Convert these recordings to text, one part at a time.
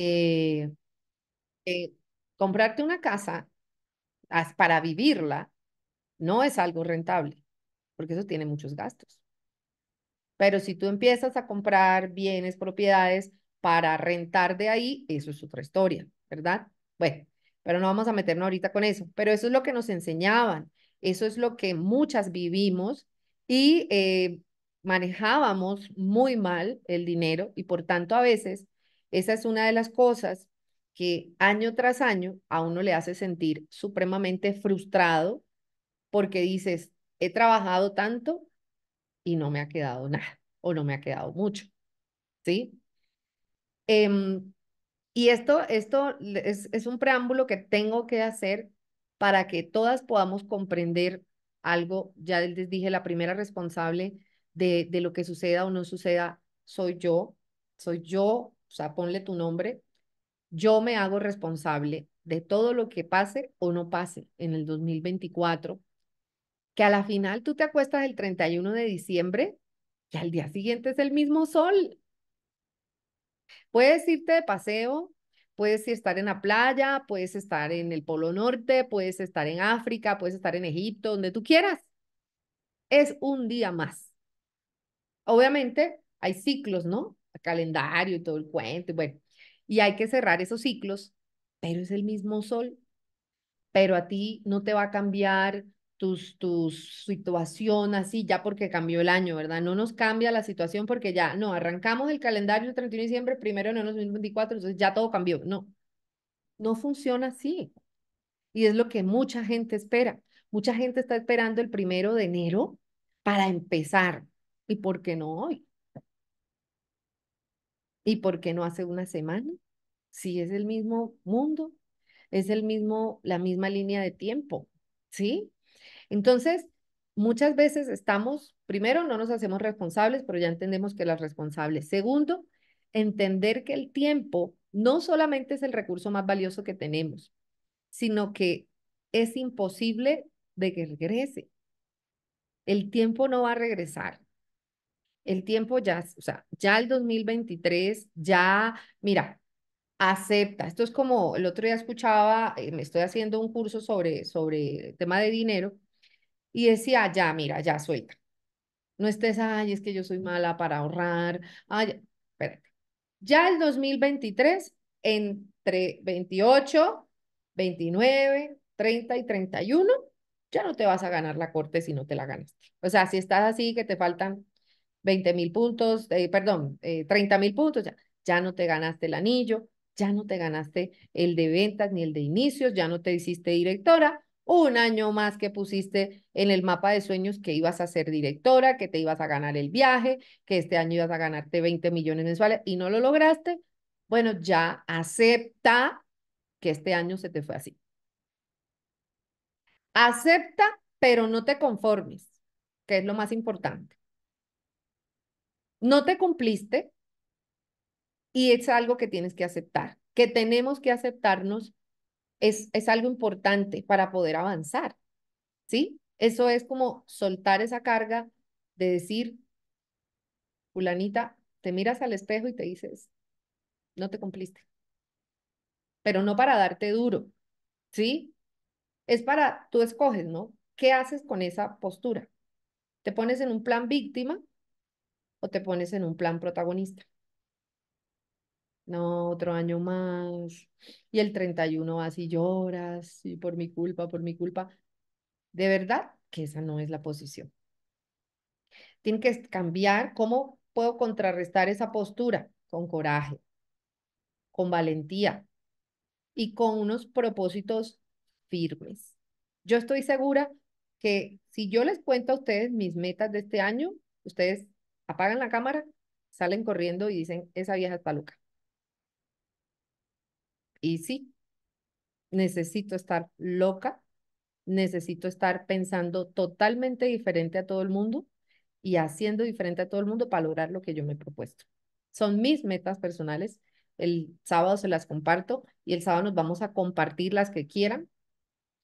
Eh, eh, comprarte una casa para vivirla no es algo rentable, porque eso tiene muchos gastos. Pero si tú empiezas a comprar bienes, propiedades para rentar de ahí, eso es otra historia, ¿verdad? Bueno, pero no vamos a meternos ahorita con eso, pero eso es lo que nos enseñaban, eso es lo que muchas vivimos y eh, manejábamos muy mal el dinero y por tanto a veces esa es una de las cosas que año tras año a uno le hace sentir supremamente frustrado porque dices, he trabajado tanto y no me ha quedado nada o no me ha quedado mucho. ¿Sí? Em, y esto, esto es, es un preámbulo que tengo que hacer para que todas podamos comprender algo, ya les dije, la primera responsable de, de lo que suceda o no suceda soy yo, soy yo o sea, ponle tu nombre, yo me hago responsable de todo lo que pase o no pase en el 2024, que a la final tú te acuestas el 31 de diciembre y al día siguiente es el mismo sol. Puedes irte de paseo, puedes estar en la playa, puedes estar en el Polo Norte, puedes estar en África, puedes estar en Egipto, donde tú quieras. Es un día más. Obviamente hay ciclos, ¿no? calendario y todo el cuento, bueno, y hay que cerrar esos ciclos, pero es el mismo sol, pero a ti no te va a cambiar tu tus situación así, ya porque cambió el año, ¿verdad? No nos cambia la situación porque ya, no, arrancamos el calendario el 31 de diciembre, primero enero de 2024 entonces ya todo cambió. No, no funciona así. Y es lo que mucha gente espera. Mucha gente está esperando el primero de enero para empezar. ¿Y por qué no hoy? ¿Y por qué no hace una semana? Si es el mismo mundo, es el mismo, la misma línea de tiempo, ¿sí? Entonces, muchas veces estamos, primero, no nos hacemos responsables, pero ya entendemos que las responsables. Segundo, entender que el tiempo no solamente es el recurso más valioso que tenemos, sino que es imposible de que regrese. El tiempo no va a regresar el tiempo ya, o sea, ya el 2023, ya, mira, acepta. Esto es como el otro día escuchaba, eh, me estoy haciendo un curso sobre, sobre el tema de dinero y decía, ya, mira, ya suelta. No estés, ay, es que yo soy mala para ahorrar. Ay, Ya el 2023, entre 28, 29, 30 y 31, ya no te vas a ganar la corte si no te la ganaste. O sea, si estás así, que te faltan 20 mil puntos, eh, perdón, 30 eh, mil puntos, ya, ya no te ganaste el anillo, ya no te ganaste el de ventas ni el de inicios, ya no te hiciste directora, un año más que pusiste en el mapa de sueños que ibas a ser directora, que te ibas a ganar el viaje, que este año ibas a ganarte 20 millones mensuales y no lo lograste, bueno, ya acepta que este año se te fue así. Acepta, pero no te conformes, que es lo más importante no te cumpliste y es algo que tienes que aceptar, que tenemos que aceptarnos es, es algo importante para poder avanzar, ¿sí? Eso es como soltar esa carga de decir, fulanita, te miras al espejo y te dices, no te cumpliste, pero no para darte duro, ¿sí? Es para, tú escoges, ¿no? ¿Qué haces con esa postura? ¿Te pones en un plan víctima o te pones en un plan protagonista. No, otro año más. Y el 31 vas y lloras, y por mi culpa, por mi culpa. De verdad que esa no es la posición. Tienen que cambiar cómo puedo contrarrestar esa postura con coraje, con valentía y con unos propósitos firmes. Yo estoy segura que si yo les cuento a ustedes mis metas de este año, ustedes apagan la cámara, salen corriendo y dicen, esa vieja es paluca Y sí, necesito estar loca, necesito estar pensando totalmente diferente a todo el mundo y haciendo diferente a todo el mundo para lograr lo que yo me he propuesto. Son mis metas personales. El sábado se las comparto y el sábado nos vamos a compartir las que quieran.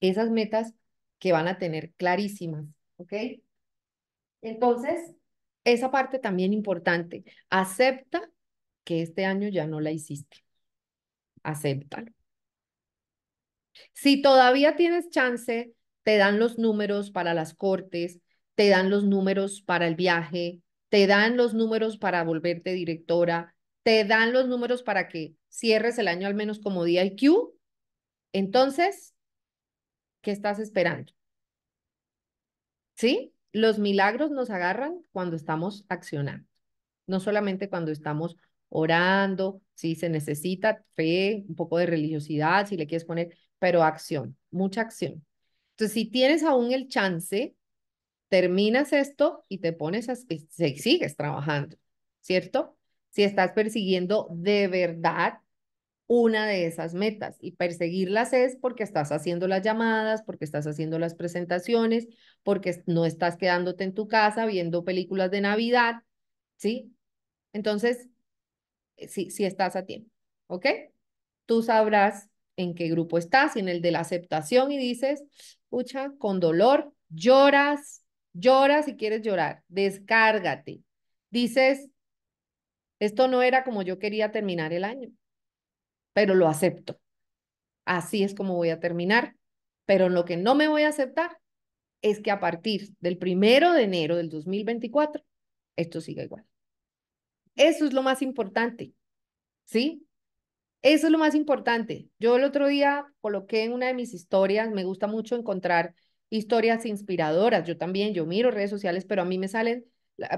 Esas metas que van a tener clarísimas, ¿ok? Entonces, esa parte también importante. Acepta que este año ya no la hiciste. Acéptalo. Si todavía tienes chance, te dan los números para las cortes, te dan los números para el viaje, te dan los números para volverte directora, te dan los números para que cierres el año al menos como DIQ. Entonces, ¿qué estás esperando? ¿Sí? Los milagros nos agarran cuando estamos accionando, no solamente cuando estamos orando, si se necesita fe, un poco de religiosidad, si le quieres poner, pero acción, mucha acción. Entonces, si tienes aún el chance, terminas esto y te pones, a, sigues trabajando, ¿cierto? Si estás persiguiendo de verdad una de esas metas y perseguirlas es porque estás haciendo las llamadas, porque estás haciendo las presentaciones, porque no estás quedándote en tu casa viendo películas de Navidad, ¿sí? Entonces, eh, sí, sí estás a tiempo, ¿ok? Tú sabrás en qué grupo estás, en el de la aceptación y dices, pucha, con dolor, lloras, lloras y quieres llorar, descárgate. Dices, esto no era como yo quería terminar el año pero lo acepto. Así es como voy a terminar, pero lo que no me voy a aceptar es que a partir del primero de enero del 2024, esto siga igual. Eso es lo más importante, ¿sí? Eso es lo más importante. Yo el otro día coloqué en una de mis historias, me gusta mucho encontrar historias inspiradoras. Yo también, yo miro redes sociales, pero a mí me salen,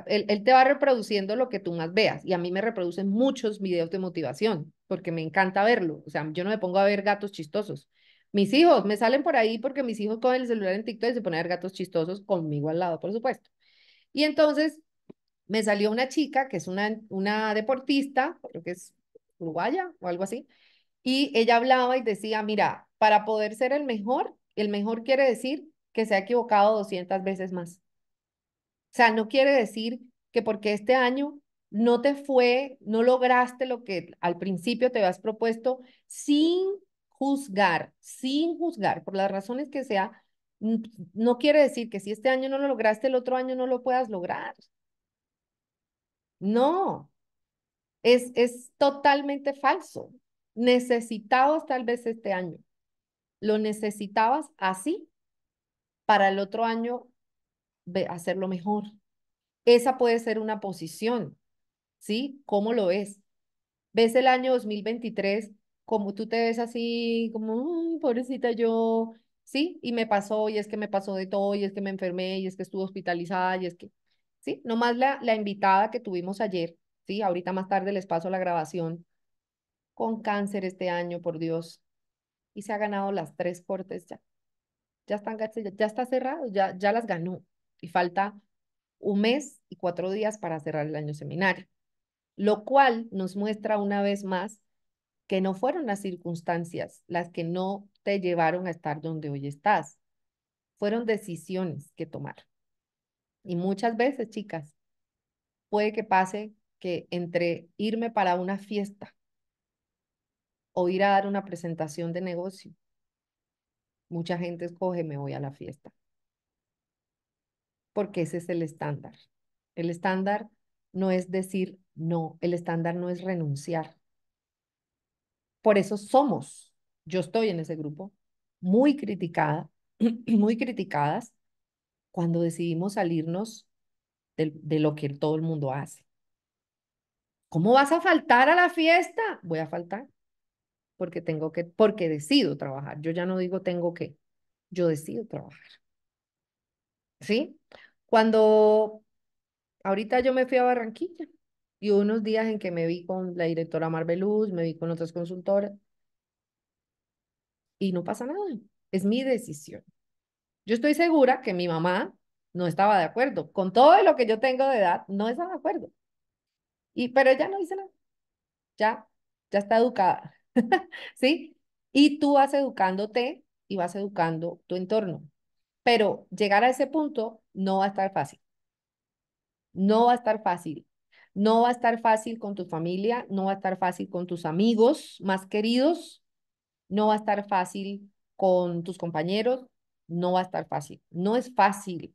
él, él te va reproduciendo lo que tú más veas y a mí me reproducen muchos videos de motivación porque me encanta verlo. O sea, yo no me pongo a ver gatos chistosos. Mis hijos me salen por ahí porque mis hijos cogen el celular en TikTok y se ponen a ver gatos chistosos conmigo al lado, por supuesto. Y entonces me salió una chica que es una, una deportista, creo que es uruguaya o algo así, y ella hablaba y decía, mira, para poder ser el mejor, el mejor quiere decir que se ha equivocado 200 veces más. O sea, no quiere decir que porque este año no te fue, no lograste lo que al principio te habías propuesto, sin juzgar, sin juzgar, por las razones que sea, no quiere decir que si este año no lo lograste, el otro año no lo puedas lograr. No, es, es totalmente falso. Necesitabas tal vez este año, lo necesitabas así para el otro año hacerlo mejor. Esa puede ser una posición. ¿sí? ¿Cómo lo ves? ¿Ves el año 2023 como tú te ves así, como, pobrecita yo, ¿sí? Y me pasó, y es que me pasó de todo, y es que me enfermé, y es que estuve hospitalizada, y es que, ¿sí? Nomás la, la invitada que tuvimos ayer, ¿sí? Ahorita más tarde les paso la grabación, con cáncer este año, por Dios, y se ha ganado las tres cortes ya. Ya, están, ya está cerrado, ya, ya las ganó. Y falta un mes y cuatro días para cerrar el año seminario lo cual nos muestra una vez más que no fueron las circunstancias las que no te llevaron a estar donde hoy estás, fueron decisiones que tomar. Y muchas veces, chicas, puede que pase que entre irme para una fiesta o ir a dar una presentación de negocio, mucha gente escoge me voy a la fiesta, porque ese es el estándar. El estándar no es decir no, el estándar no es renunciar. Por eso somos, yo estoy en ese grupo, muy criticada, muy criticadas cuando decidimos salirnos de, de lo que todo el mundo hace. ¿Cómo vas a faltar a la fiesta? Voy a faltar porque tengo que, porque decido trabajar. Yo ya no digo tengo que, yo decido trabajar. ¿Sí? Cuando ahorita yo me fui a Barranquilla y hubo unos días en que me vi con la directora Marbeluz, me vi con otras consultoras y no pasa nada, es mi decisión. Yo estoy segura que mi mamá no estaba de acuerdo, con todo lo que yo tengo de edad, no estaba de acuerdo. Y, pero ella no dice nada, ya, ya está educada, ¿sí? Y tú vas educándote y vas educando tu entorno. Pero llegar a ese punto no va a estar fácil. No va a estar fácil. No va a estar fácil con tu familia, no va a estar fácil con tus amigos más queridos, no va a estar fácil con tus compañeros, no va a estar fácil. No es fácil.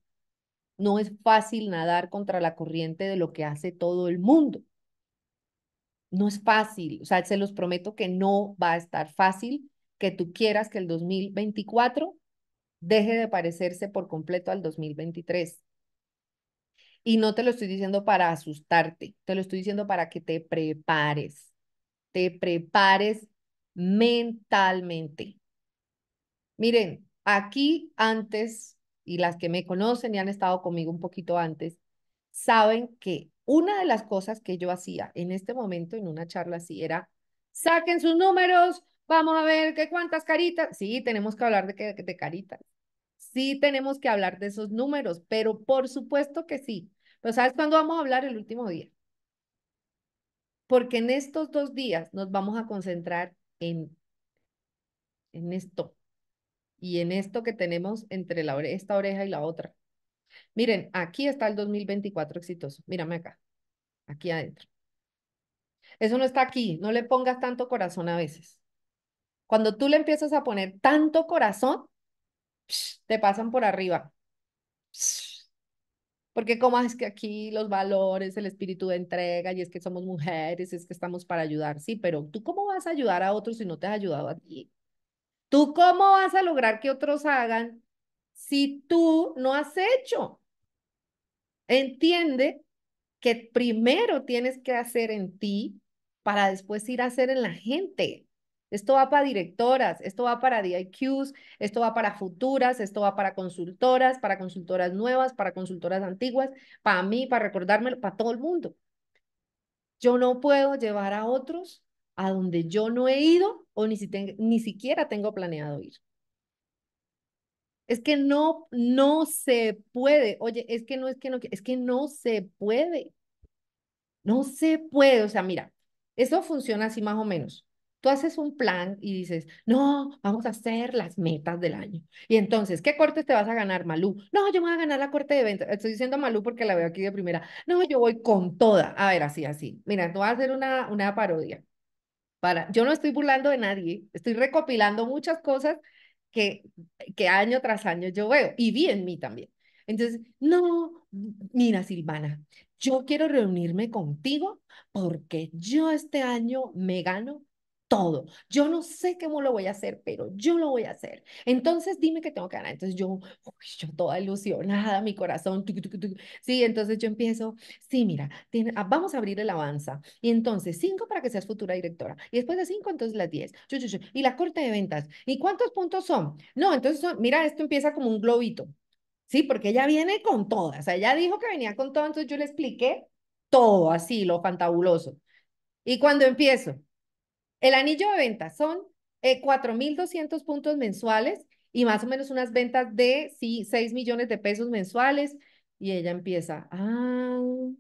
No es fácil nadar contra la corriente de lo que hace todo el mundo. No es fácil. O sea, se los prometo que no va a estar fácil que tú quieras que el 2024 deje de parecerse por completo al 2023. Y no te lo estoy diciendo para asustarte, te lo estoy diciendo para que te prepares, te prepares mentalmente. Miren, aquí antes, y las que me conocen y han estado conmigo un poquito antes, saben que una de las cosas que yo hacía en este momento en una charla así era, saquen sus números, vamos a ver qué cuántas caritas. Sí, tenemos que hablar de, de, de caritas sí tenemos que hablar de esos números, pero por supuesto que sí. Pero ¿sabes cuándo vamos a hablar? El último día. Porque en estos dos días nos vamos a concentrar en, en esto y en esto que tenemos entre la esta oreja y la otra. Miren, aquí está el 2024 exitoso. Mírame acá, aquí adentro. Eso no está aquí, no le pongas tanto corazón a veces. Cuando tú le empiezas a poner tanto corazón, te pasan por arriba. Porque cómo es que aquí los valores, el espíritu de entrega, y es que somos mujeres, es que estamos para ayudar, sí, pero tú cómo vas a ayudar a otros si no te has ayudado a ti? ¿Tú cómo vas a lograr que otros hagan si tú no has hecho? Entiende que primero tienes que hacer en ti para después ir a hacer en la gente. Esto va para directoras, esto va para DIQs, esto va para futuras, esto va para consultoras, para consultoras nuevas, para consultoras antiguas, para mí, para recordármelo, para todo el mundo. Yo no puedo llevar a otros a donde yo no he ido o ni, si ni siquiera tengo planeado ir. Es que no, no se puede. Oye, es que no, es que no, es que no se puede. No se puede. O sea, mira, eso funciona así más o menos. Tú haces un plan y dices, no, vamos a hacer las metas del año. Y entonces, ¿qué cortes te vas a ganar, Malú? No, yo me voy a ganar la corte de ventas. Estoy diciendo Malú porque la veo aquí de primera. No, yo voy con toda. A ver, así, así. Mira, tú vas a hacer una, una parodia. Para, yo no estoy burlando de nadie, estoy recopilando muchas cosas que, que año tras año yo veo y vi en mí también. Entonces, no, mira Silvana, yo quiero reunirme contigo porque yo este año me gano todo. Yo no sé cómo lo voy a hacer, pero yo lo voy a hacer. Entonces dime que tengo que ganar. Entonces yo, yo toda ilusionada, mi corazón, sí, entonces yo empiezo, sí, mira, tiene, ah, vamos a abrir el avanza. Y entonces cinco para que seas futura directora. Y después de cinco, entonces las diez. Y la corte de ventas. ¿Y cuántos puntos son? No, entonces, son, mira, esto empieza como un globito. Sí, porque ella viene con todas. O sea, ella dijo que venía con todo, entonces yo le expliqué todo así, lo fantabuloso. Y cuando empiezo, el anillo de ventas son eh, 4.200 puntos mensuales y más o menos unas ventas de sí, 6 millones de pesos mensuales. Y ella empieza, ah, o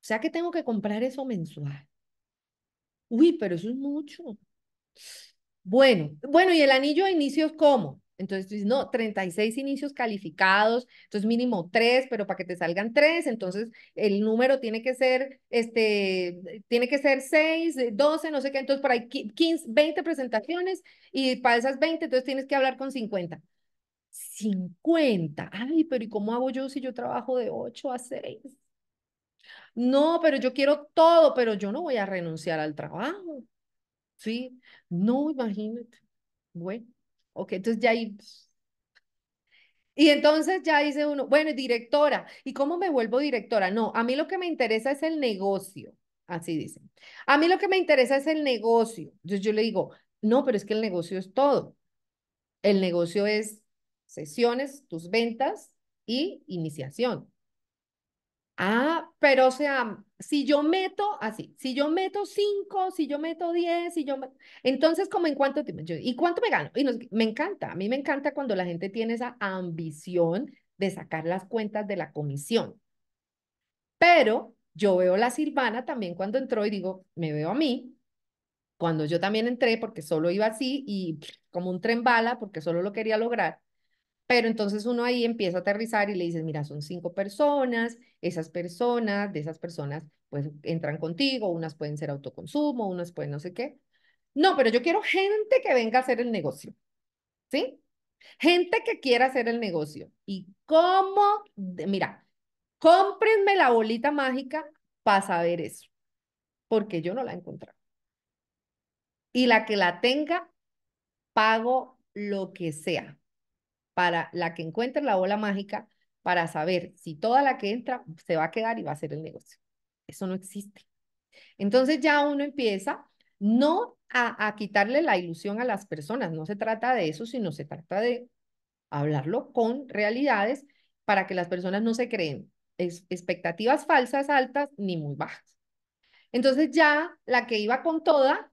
sea que tengo que comprar eso mensual. Uy, pero eso es mucho. Bueno, bueno, y el anillo de inicios, ¿cómo? Entonces dices, no, 36 inicios calificados, entonces mínimo 3, pero para que te salgan 3, entonces el número tiene que ser, este, tiene que ser 6, 12, eh, no sé qué, entonces por ahí 15, 20 presentaciones y para esas 20 entonces tienes que hablar con 50. 50, ay, pero ¿y cómo hago yo si yo trabajo de 8 a 6? No, pero yo quiero todo, pero yo no voy a renunciar al trabajo. Sí, no, imagínate. Bueno. Ok, entonces ya ahí... Pues. Y entonces ya dice uno, bueno, directora, ¿y cómo me vuelvo directora? No, a mí lo que me interesa es el negocio, así dicen. A mí lo que me interesa es el negocio. Entonces yo le digo, no, pero es que el negocio es todo. El negocio es sesiones, tus ventas y iniciación. Ah, pero o sea, si yo meto así, si yo meto cinco, si yo meto diez, si yo entonces como en cuánto y cuánto me gano? Y me encanta, a mí me encanta cuando la gente tiene esa ambición de sacar las cuentas de la comisión. Pero yo veo la Silvana también cuando entró y digo, me veo a mí cuando yo también entré porque solo iba así y como un tren bala porque solo lo quería lograr. Pero entonces uno ahí empieza a aterrizar y le dices, mira, son cinco personas, esas personas, de esas personas, pues entran contigo, unas pueden ser autoconsumo, unas pueden no sé qué. No, pero yo quiero gente que venga a hacer el negocio, ¿sí? Gente que quiera hacer el negocio. ¿Y cómo? mira, cómprenme la bolita mágica para saber eso, porque yo no la he encontrado. Y la que la tenga, pago lo que sea para la que encuentre la bola mágica para saber si toda la que entra se va a quedar y va a ser el negocio. Eso no existe. Entonces ya uno empieza no a quitarle la ilusión a las personas, no se trata de eso, sino se trata de hablarlo con realidades para que las personas no se creen expectativas falsas altas ni muy bajas. Entonces ya la que iba con toda,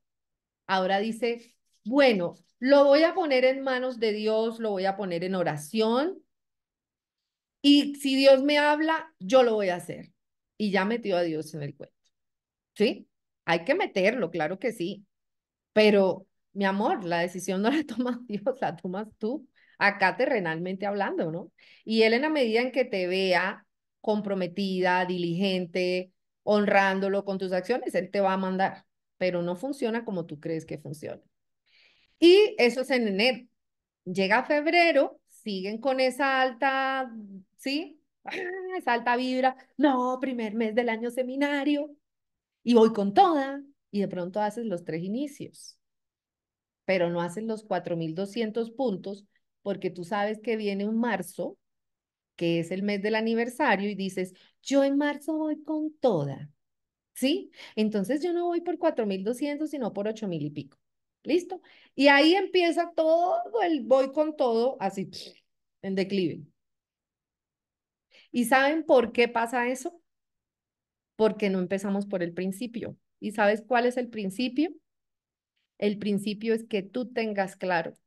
ahora dice, bueno, lo voy a poner en manos de Dios, lo voy a poner en oración. Y si Dios me habla, yo lo voy a hacer. Y ya metió a Dios en el cuento. ¿Sí? Hay que meterlo, claro que sí. Pero, mi amor, la decisión no la toma Dios, la tomas tú, acá terrenalmente hablando, ¿no? Y Él en la medida en que te vea comprometida, diligente, honrándolo con tus acciones, Él te va a mandar, pero no funciona como tú crees que funciona. Y eso es en enero. Llega febrero, siguen con esa alta, ¿sí? Ah, esa alta vibra. No, primer mes del año seminario. Y voy con toda. Y de pronto haces los tres inicios. Pero no haces los 4.200 puntos porque tú sabes que viene un marzo, que es el mes del aniversario, y dices, yo en marzo voy con toda. ¿Sí? Entonces yo no voy por 4.200, sino por 8.000 y pico. ¿Listo? Y ahí empieza todo el voy con todo, así, en declive. ¿Y saben por qué pasa eso? Porque no empezamos por el principio. ¿Y sabes cuál es el principio? El principio es que tú tengas claro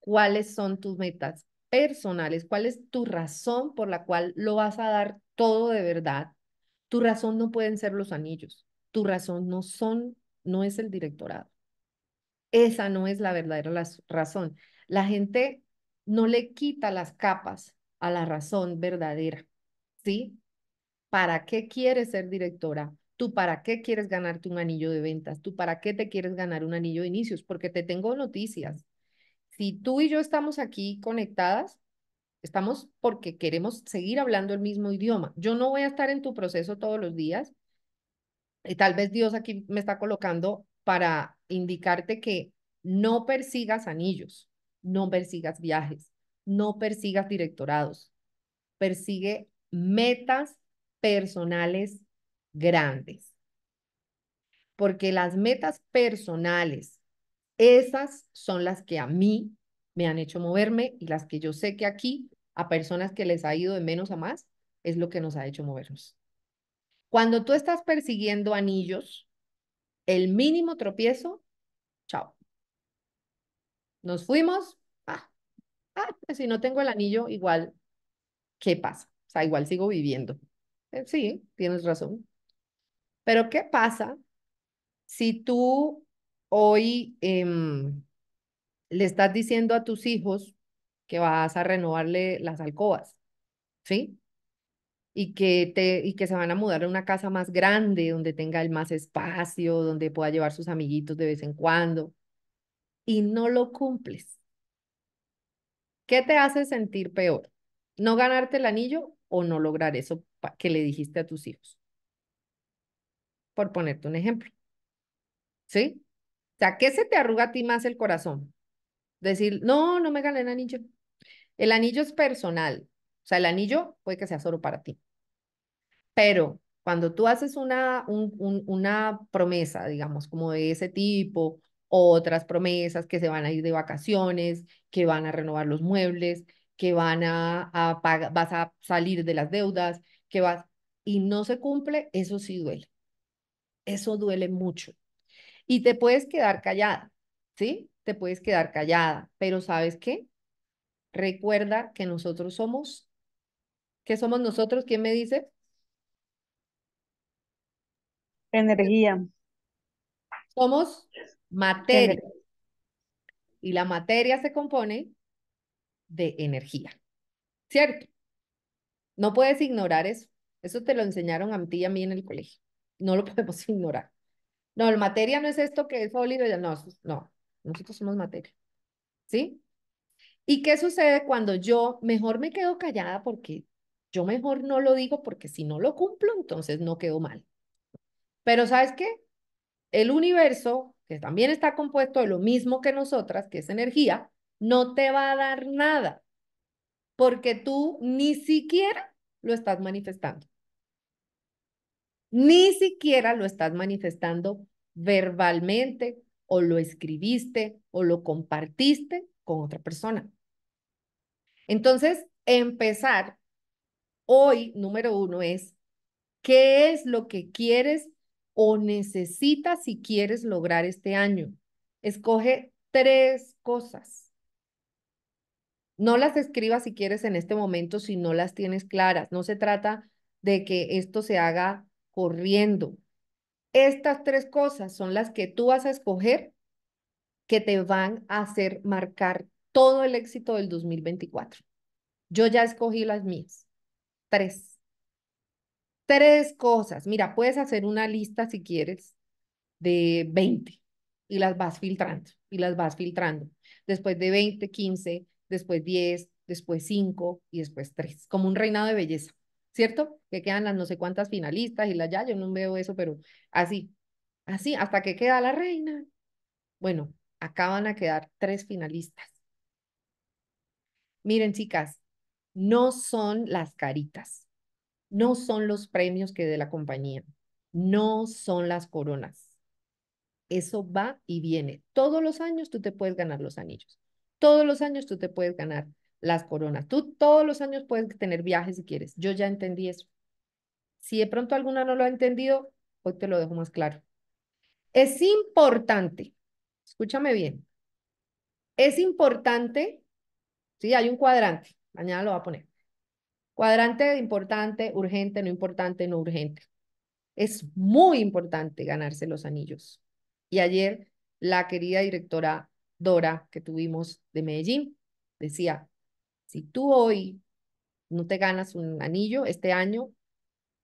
cuáles son tus metas personales, cuál es tu razón por la cual lo vas a dar todo de verdad. Tu razón no pueden ser los anillos, tu razón no son no es el directorado. Esa no es la verdadera razón. La gente no le quita las capas a la razón verdadera, ¿sí? ¿Para qué quieres ser directora? ¿Tú para qué quieres ganarte un anillo de ventas? ¿Tú para qué te quieres ganar un anillo de inicios? Porque te tengo noticias. Si tú y yo estamos aquí conectadas, estamos porque queremos seguir hablando el mismo idioma. Yo no voy a estar en tu proceso todos los días. Y tal vez Dios aquí me está colocando para indicarte que no persigas anillos, no persigas viajes, no persigas directorados, persigue metas personales grandes. Porque las metas personales, esas son las que a mí me han hecho moverme y las que yo sé que aquí a personas que les ha ido de menos a más es lo que nos ha hecho movernos. Cuando tú estás persiguiendo anillos, el mínimo tropiezo, chao. Nos fuimos, ah, ah, si no tengo el anillo, igual, ¿qué pasa? O sea, igual sigo viviendo. Eh, sí, tienes razón. Pero ¿qué pasa si tú hoy em, le estás diciendo a tus hijos que vas a renovarle las alcobas? ¿Sí? y que, te, y que se van a mudar a una casa más grande, donde tenga el más espacio, donde pueda llevar sus amiguitos de vez en cuando, y no lo cumples. ¿Qué te hace sentir peor? ¿No ganarte el anillo o no lograr eso que le dijiste a tus hijos? Por ponerte un ejemplo. ¿Sí? O sea, ¿qué se te arruga a ti más el corazón? Decir, no, no me gané el anillo. El anillo es personal. O sea, el anillo puede que sea solo para ti. Pero cuando tú haces una, una promesa, digamos, como de ese tipo, otras promesas que se van a ir de vacaciones, que van a renovar los muebles, que van a, vas a salir de las deudas, que vas y no se cumple, eso sí duele. Eso duele mucho. Y te puedes quedar callada, ¿sí? Te puedes quedar callada, pero ¿sabes qué? Recuerda que nosotros somos, que somos nosotros, ¿quién me dice? Energía. Somos materia. y la materia se compone de energía. ¿Cierto? No puedes ignorar eso. Eso te lo enseñaron a ti y a mí en el colegio. No lo podemos ignorar. No, la materia no es esto que es sólido. No, no, nosotros somos materia. ¿Sí? ¿Y qué sucede cuando yo mejor me quedo callada porque yo mejor no lo digo porque si no lo cumplo, entonces no quedo mal? Pero ¿sabes qué? El universo, que también está compuesto de lo mismo que nosotras, que es energía, no te va a dar nada, porque tú ni siquiera lo estás manifestando. Ni siquiera lo estás manifestando verbalmente o lo escribiste o lo compartiste con otra persona. Entonces, empezar hoy, número uno, es qué es lo que quieres o necesitas si quieres lograr este año. Escoge tres cosas. No las escribas si quieres en este momento si no las tienes claras. No se trata de que esto se haga corriendo. Estas tres cosas son las que tú vas a escoger que te van a hacer marcar todo el éxito del 2024. Yo ya escogí las mías. Tres. Tres cosas. Mira, puedes hacer una lista si quieres de 20 y las vas filtrando y las vas filtrando. Después de 20, 15, después 10, después 5 y después 3, como un reinado de belleza, ¿cierto? Que quedan las no sé cuántas finalistas y las ya, yo no veo eso, pero así, así, hasta que queda la reina. Bueno, acaban a quedar tres finalistas. Miren, chicas, no son las caritas, no son los premios que de la compañía, no son las coronas. Eso va y viene. Todos los años tú te puedes ganar los anillos. Todos los años tú te puedes ganar las coronas. Tú todos los años puedes tener viajes si quieres. Yo ya entendí eso. Si de pronto alguna no lo ha entendido, hoy te lo dejo más claro. Es importante, escúchame bien, es importante, sí, hay un cuadrante, mañana lo va a poner. Cuadrante importante, urgente, no importante, no urgente. Es muy importante ganarse los anillos. Y ayer la querida directora Dora que tuvimos de Medellín decía, si tú hoy no te ganas un anillo este año,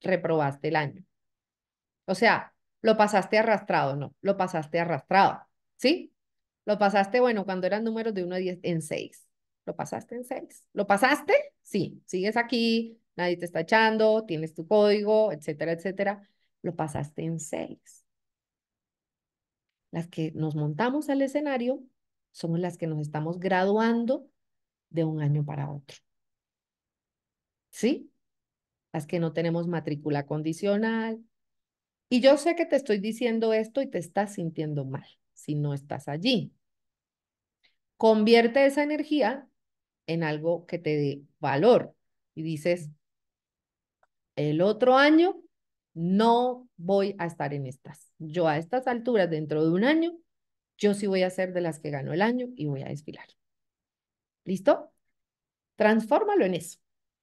reprobaste el año. O sea, lo pasaste arrastrado, no, lo pasaste arrastrado, ¿sí? Lo pasaste, bueno, cuando eran números de 1 a 10 en 6 lo pasaste en seis. ¿Lo pasaste? Sí, sigues aquí, nadie te está echando, tienes tu código, etcétera, etcétera. Lo pasaste en seis. Las que nos montamos al escenario somos las que nos estamos graduando de un año para otro. ¿Sí? Las que no tenemos matrícula condicional. Y yo sé que te estoy diciendo esto y te estás sintiendo mal si no estás allí. Convierte esa energía en algo que te dé valor. Y dices, el otro año no voy a estar en estas. Yo a estas alturas, dentro de un año, yo sí voy a ser de las que ganó el año y voy a desfilar. ¿Listo? Transfórmalo en eso,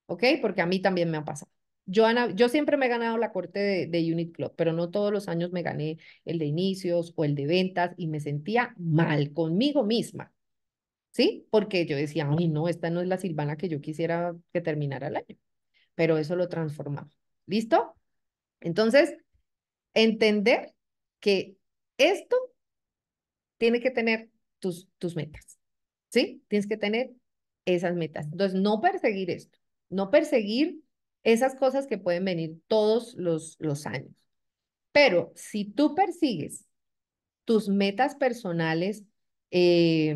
¿ok? Porque a mí también me ha pasado. Yo, yo siempre me he ganado la corte de, de Unit Club, pero no todos los años me gané el de inicios o el de ventas y me sentía mal conmigo misma. ¿sí? Porque yo decía, ay, no, esta no es la Silvana que yo quisiera que terminara el año, pero eso lo transformaba. ¿Listo? Entonces, entender que esto tiene que tener tus, tus metas, ¿sí? Tienes que tener esas metas. Entonces, no perseguir esto, no perseguir esas cosas que pueden venir todos los, los años. Pero si tú persigues tus metas personales, eh,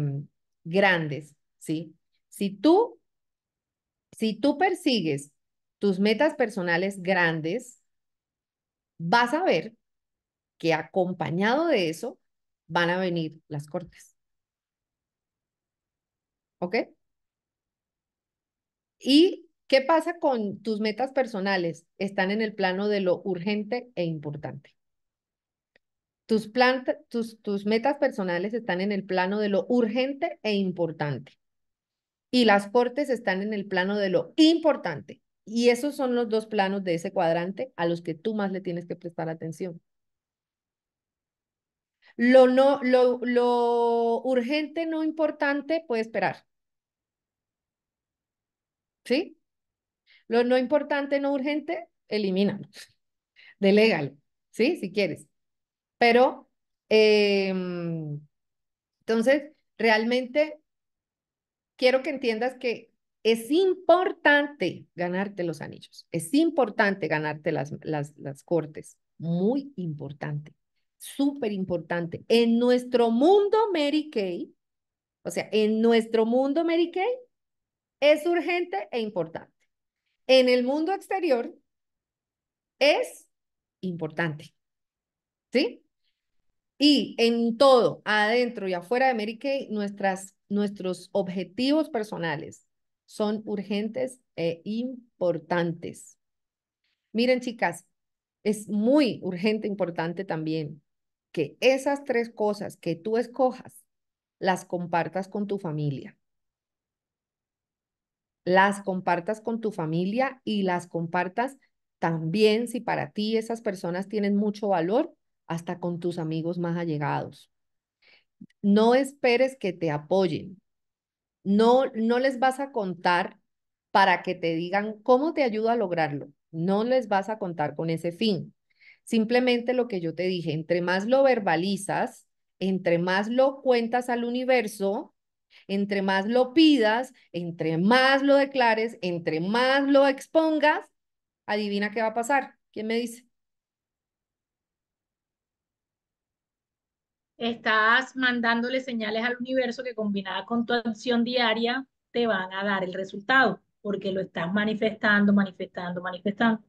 grandes, ¿sí? Si tú, si tú persigues tus metas personales grandes, vas a ver que acompañado de eso van a venir las cortes. ¿Ok? ¿Y qué pasa con tus metas personales? Están en el plano de lo urgente e importante. Tus, tus, tus metas personales están en el plano de lo urgente e importante. Y las cortes están en el plano de lo importante. Y esos son los dos planos de ese cuadrante a los que tú más le tienes que prestar atención. Lo, no, lo, lo urgente, no importante, puede esperar. ¿Sí? Lo no importante, no urgente, elimínalo. Delégalo, ¿sí? Si quieres. Pero, em, entonces, realmente quiero que entiendas que es importante ganarte los anillos, es importante ganarte las, las, las cortes, muy importante, súper importante. En nuestro mundo Mary Kay, o sea, en nuestro mundo Mary Kay, es urgente e importante. En el mundo exterior, es importante. ¿Sí? Y en todo, adentro y afuera de Mary Kay, nuestras, nuestros objetivos personales son urgentes e importantes. Miren, chicas, es muy urgente, e importante también que esas tres cosas que tú escojas las compartas con tu familia. Las compartas con tu familia y las compartas también si para ti esas personas tienen mucho valor hasta con tus amigos más allegados. No esperes que te apoyen. No, no les vas a contar para que te digan cómo te ayuda a lograrlo. No les vas a contar con ese fin. Simplemente lo que yo te dije, entre más lo verbalizas, entre más lo cuentas al universo, entre más lo pidas, entre más lo declares, entre más lo expongas, adivina qué va a pasar. ¿Quién me dice? estás mandándole señales al universo que combinada con tu acción diaria te van a dar el resultado, porque lo estás manifestando, manifestando, manifestando.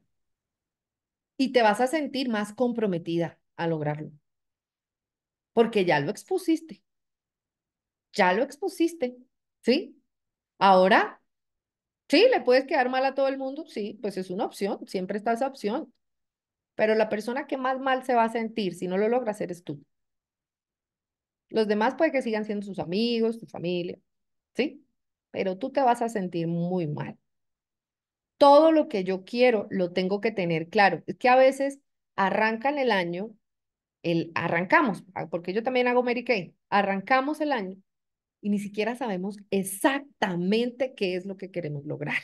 Y te vas a sentir más comprometida a lograrlo, porque ya lo expusiste, ya lo expusiste, ¿sí? Ahora, sí, le puedes quedar mal a todo el mundo, sí, pues es una opción, siempre está esa opción, pero la persona que más mal se va a sentir si no lo logra hacer es tú. Los demás puede que sigan siendo sus amigos, tu familia, ¿sí? Pero tú te vas a sentir muy mal. Todo lo que yo quiero lo tengo que tener claro. Es que a veces arrancan el año, el, arrancamos, ah, porque yo también hago Mary Kay, arrancamos el año y ni siquiera sabemos exactamente qué es lo que queremos lograr.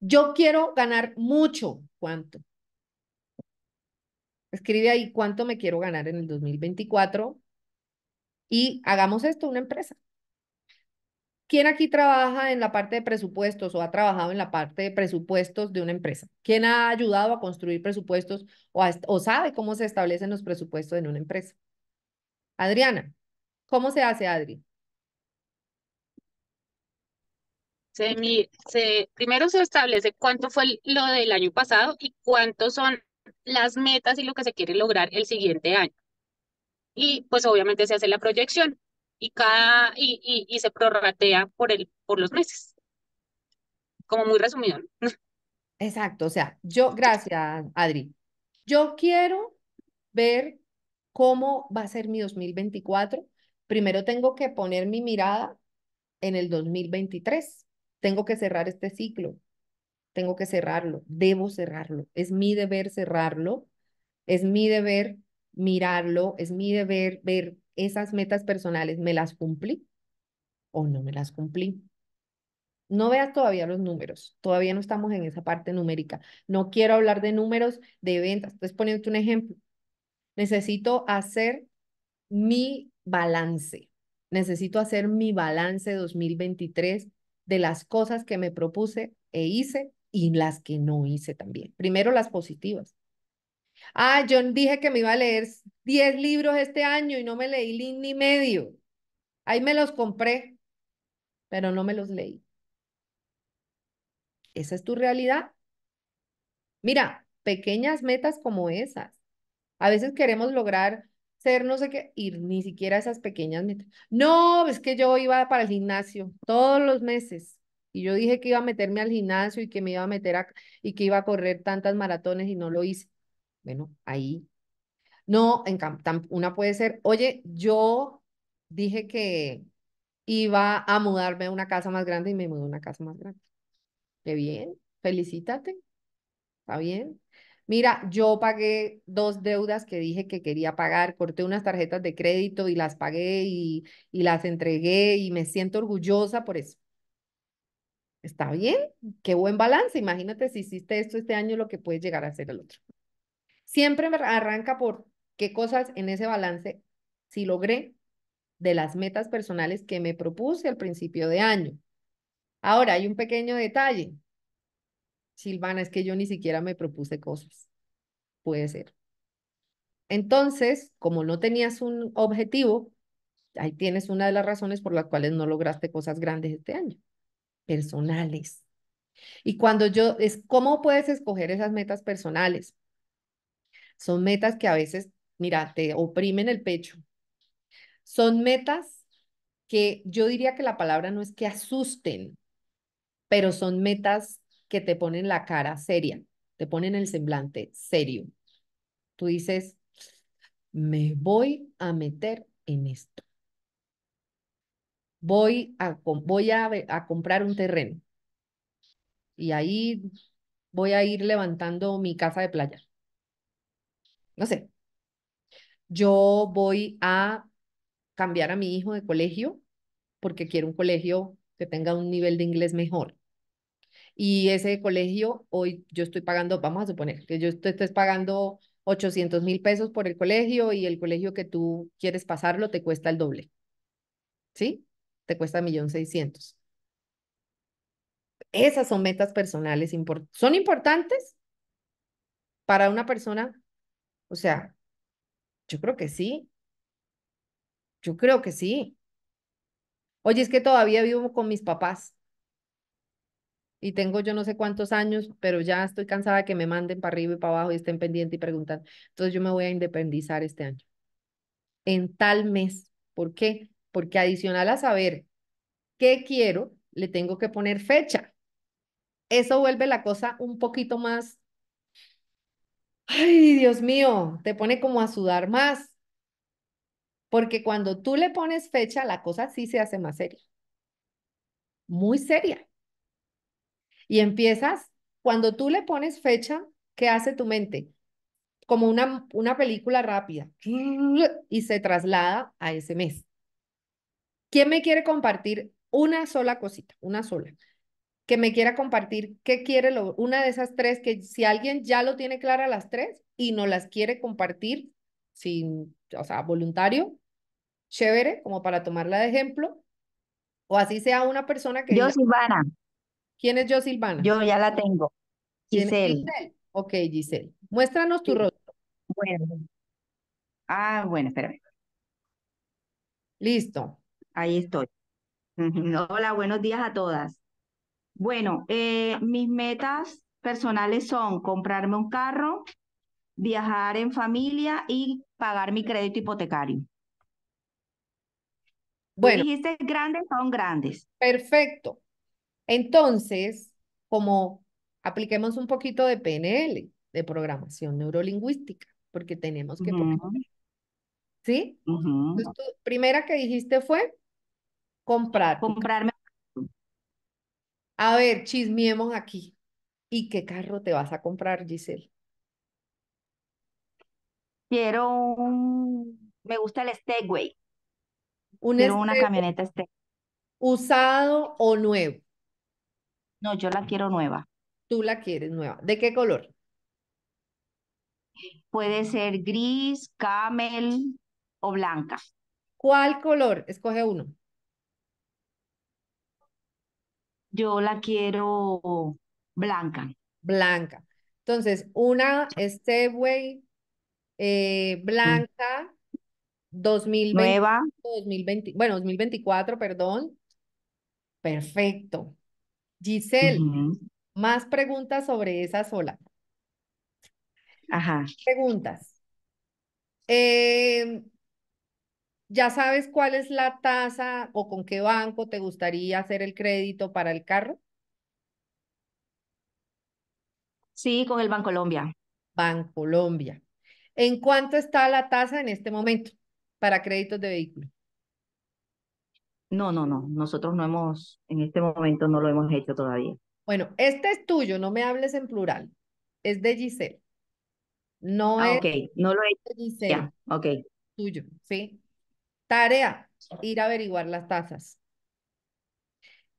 Yo quiero ganar mucho. ¿Cuánto? Escribe ahí cuánto me quiero ganar en el 2024 y hagamos esto una empresa. ¿Quién aquí trabaja en la parte de presupuestos o ha trabajado en la parte de presupuestos de una empresa? ¿Quién ha ayudado a construir presupuestos o, sabe cómo se establecen los presupuestos en una empresa? Adriana, ¿cómo se hace, Adri? Se, se, primero se establece cuánto fue lo del año pasado y cuántos son las metas y lo que se quiere lograr el siguiente año y pues obviamente se hace la proyección y cada y, y, se prorratea por el por los meses. Como muy resumido. Exacto, o sea, yo gracias, Adri. Yo quiero ver cómo va a ser mi 2024. Primero tengo que poner mi mirada en el 2023. Tengo que cerrar este ciclo. Tengo que cerrarlo, debo cerrarlo. Es mi deber cerrarlo. Es mi deber mirarlo, es mi deber ver esas metas personales, ¿me las cumplí o no me las cumplí? No veas todavía los números, todavía no estamos en esa parte numérica. No quiero hablar de números de ventas. Entonces, poniéndote un ejemplo, necesito hacer mi balance. Necesito hacer mi balance 2023 de las cosas que me propuse e hice y las que no hice también. Primero las positivas. Ah, yo dije que me iba a leer 10 libros este año y no me leí ni medio. Ahí me los compré, pero no me los leí. ¿Esa es tu realidad? Mira, pequeñas metas como esas. A veces queremos lograr ser no sé qué, ir ni siquiera esas pequeñas metas. No, es que yo iba para el gimnasio todos los meses y yo dije que iba a meterme al gimnasio y que me iba a meter y que iba a correr tantas maratones y no lo hice. Bueno, ahí. No, en una puede ser, oye, yo dije que iba a mudarme a una casa más grande y me mudé a una casa más grande. Qué bien, felicítate. Está bien. Mira, yo pagué dos deudas que dije que quería pagar, corté unas tarjetas de crédito y las pagué y, y las entregué y me siento orgullosa por eso. Está bien, qué buen balance. Imagínate si hiciste esto este año, lo que puedes llegar a hacer el otro. Siempre me arranca por qué cosas en ese balance si logré de las metas personales que me propuse al principio de año. Ahora, hay un pequeño detalle. Silvana, es que yo ni siquiera me propuse cosas. Puede ser. Entonces, como no tenías un objetivo, ahí tienes una de las razones por las cuales no lograste cosas grandes este año, personales. Y cuando yo, es, ¿cómo puedes escoger esas metas personales? Son metas que a veces, mira, te oprimen el pecho. Son metas que yo diría que la palabra no es que asusten, pero son metas que te ponen la cara seria, te ponen el semblante serio. Tú dices, me voy a meter en esto. Voy a, voy a comprar un terreno y ahí voy a ir levantando mi casa de playa no sé, yo voy a cambiar a mi hijo de colegio porque quiero un colegio que tenga un nivel de inglés mejor. Y ese colegio, hoy yo estoy pagando, vamos a suponer que yo estoy, pagando 800 mil pesos por el colegio y el colegio que tú quieres pasarlo te cuesta el doble. ¿Sí? Te cuesta 1.600.000. Esas son metas personales. ¿Son importantes para una persona o sea, yo creo que sí. Yo creo que sí. Oye, es que todavía vivo con mis papás. Y tengo yo no sé cuántos años, pero ya estoy cansada de que me manden para arriba y para abajo y estén pendientes y preguntan. Entonces yo me voy a independizar este año. En tal mes. ¿Por qué? Porque adicional a saber qué quiero, le tengo que poner fecha. Eso vuelve la cosa un poquito más ay, Dios mío, te pone como a sudar más. Porque cuando tú le pones fecha, la cosa sí se hace más seria. Muy seria. Y empiezas, cuando tú le pones fecha, ¿qué hace tu mente? Como una, una película rápida y se traslada a ese mes. ¿Quién me quiere compartir una sola cosita? Una sola que me quiera compartir qué quiere, lo, una de esas tres, que si alguien ya lo tiene clara las tres y no las quiere compartir, sin, o sea, voluntario, chévere, como para tomarla de ejemplo, o así sea una persona que... Yo, Silvana. ¿Quién es yo, Silvana? Yo ya la tengo. Giselle. Giselle. Ok, Giselle. Muéstranos tu rostro. Bueno. Ah, bueno, espérame. Listo. Ahí estoy. Hola, buenos días a todas. Bueno, eh, mis metas personales son comprarme un carro, viajar en familia y pagar mi crédito hipotecario. Bueno, dijiste grandes, son grandes. Perfecto. Entonces, como apliquemos un poquito de PNL, de programación neurolingüística, porque tenemos que... ¿Sí? primera que dijiste fue comprar. Comprarme a ver, chismiemos aquí. ¿Y qué carro te vas a comprar, Giselle? Quiero un... Me gusta el Stegway. quiero una camioneta Stegway. ¿Usado o nuevo? No, yo la quiero nueva. Tú la quieres nueva. ¿De qué color? Puede ser gris, camel o blanca. ¿Cuál color? Escoge uno. yo la quiero blanca. Blanca. Entonces, una Stepway eh, mm. blanca, 2020, Nueva. 2020, bueno, 2024, perdón. Perfecto. Giselle, más preguntas sobre esa sola. Ajá. Preguntas. Eh, ya sabes cuál es la tasa o con qué banco te gustaría hacer el crédito para el carro. Sí, con el banco Colombia banco Colombia ¿En cuánto está la tasa en este momento para créditos de vehículo? No, no, no. Nosotros no hemos, en este momento no lo hemos hecho todavía. Bueno, este es tuyo, no me hables en plural. Es de Giselle. No ah, es. Ok, no lo he hecho. Giselle. Ya, ok. Tuyo, sí. Tarea, ir a averiguar las tasas.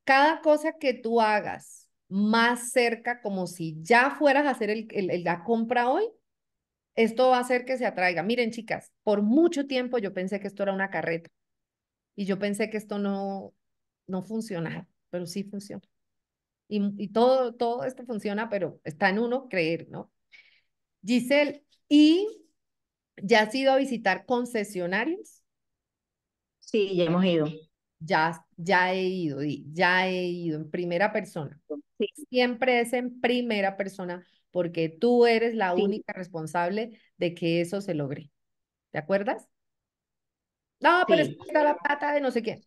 Cada cosa que tú hagas más cerca, como si ya fueras a hacer el, la compra hoy, esto va a hacer que se atraiga. Miren, chicas, por mucho tiempo yo pensé que esto era una carreta y yo pensé que esto no, no funcionaba, pero sí funciona. Y, todo, todo esto funciona, pero está en uno creer, ¿no? Giselle, ¿y ya has ido a visitar concesionarios? Sí, ya hemos ido. Ya, ya he ido, ya he ido en primera persona. Siempre es en primera persona porque tú eres la única responsable de que eso se logre. ¿Te acuerdas? No, pero sí. está la pata de no sé quién.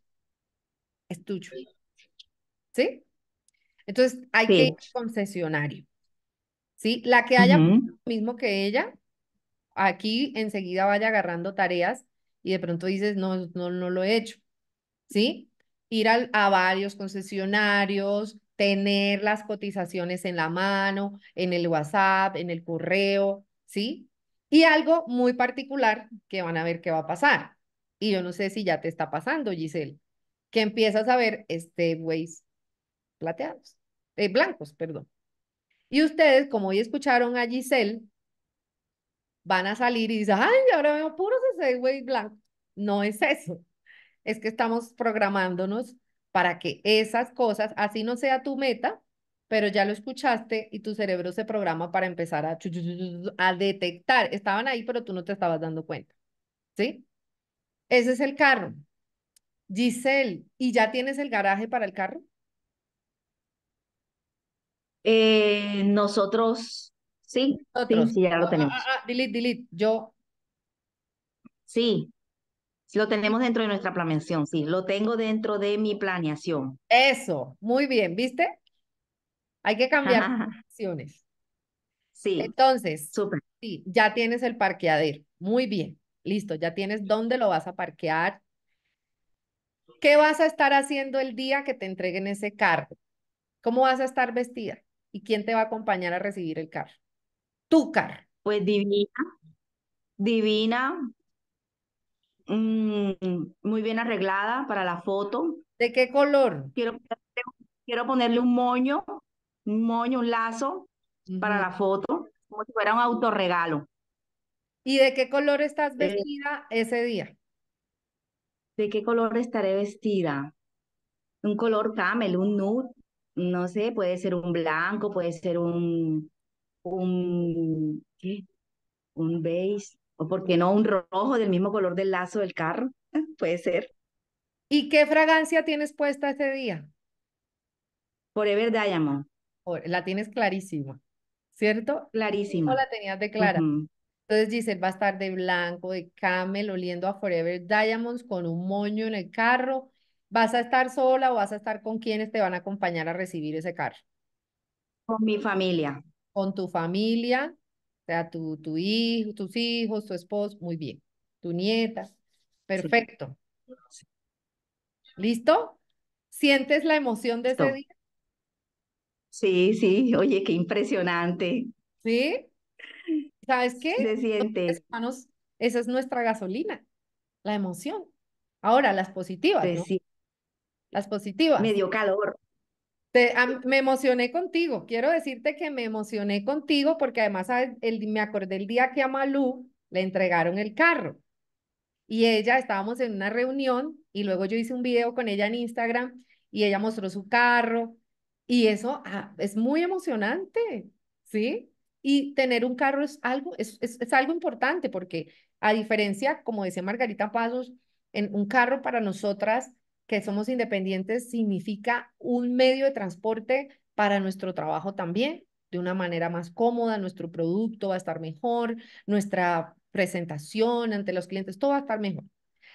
Es tuyo. ¿Sí? Entonces hay que ir concesionario. ¿Sí? La que haya mismo que ella, aquí enseguida vaya agarrando tareas y de pronto dices, no, no, no lo he hecho, ¿sí? Ir a varios concesionarios, tener las cotizaciones en la mano, en el WhatsApp, en el correo, ¿sí? Y algo muy particular que van a ver qué va a pasar. Y yo no sé si ya te está pasando, Giselle, que empiezas a ver este güeyes plateados, eh, blancos, perdón. Y ustedes, como hoy escucharon a Giselle, van a salir y dicen, ay, ahora veo puros ese güey blanco. No es eso. Es que estamos programándonos para que esas cosas, así no sea tu meta, pero ya lo escuchaste y tu cerebro se programa para empezar a, a detectar. Estaban ahí, pero tú no te estabas dando cuenta. ¿Sí? Ese es el carro. Giselle, ¿y ya tienes el garaje para el carro? Eh, nosotros Sí, ya lo ah, ah, tenemos. Ah, delete, delete, yo. Sí, lo tenemos dentro de nuestra planeación, sí, lo tengo dentro de mi planeación. Eso, muy bien, ¿viste? Hay que cambiar acciones. Sí. Entonces, ya tienes el parqueadero. Muy bien, listo, ya tienes dónde lo vas a parquear. ¿Qué vas a estar haciendo el día que te entreguen ese carro? ¿Cómo vas a estar vestida? ¿Y quién te va a acompañar a recibir el carro? Túcar. Pues divina, divina, mm, muy bien arreglada para la foto. ¿De qué color? Quiero, quiero ponerle un moño, un moño, un lazo para la foto, como si fuera un autorregalo. ¿Y de qué color estás eh, vestida ese día? ¿De qué color estaré vestida? Un color camel, un nude, no sé, puede ser un blanco, puede ser un, un, un beige, o por qué no un rojo del mismo color del lazo del carro, puede ser. ¿Y qué fragancia tienes puesta ese día? Forever Diamond. La tienes clarísima, ¿cierto? Clarísima. la tenías de clara? Entonces Giselle va a estar de blanco, de camel, oliendo a Forever Diamonds con un moño en el carro. ¿Vas a estar sola o vas a estar con quienes te van a acompañar a recibir ese carro? Con mi familia con tu familia, o sea, tu, tu hijo, tus hijos, tu esposo, muy bien, tu nieta, perfecto. ¿Listo? ¿Sientes la emoción de ese día? Sí, sí, oye, qué impresionante. ¿Sí? ¿Sabes qué? Se siente. esa es nuestra gasolina, la emoción. Ahora, las positivas. Pues las positivas. Me dio calor me emocioné contigo, quiero decirte que me emocioné contigo porque además me acordé el día que a Malú le entregaron el carro y ella estábamos en una reunión y luego yo hice un video con ella en Instagram y ella mostró su carro y eso ah, es muy emocionante, ¿sí? Y tener un carro es algo, es, algo importante porque a diferencia, como decía Margarita Pasos, en un carro para nosotras que somos independientes significa un medio de transporte para nuestro trabajo también, de una manera más cómoda, nuestro producto va a estar mejor, nuestra presentación ante los clientes, todo va a estar mejor.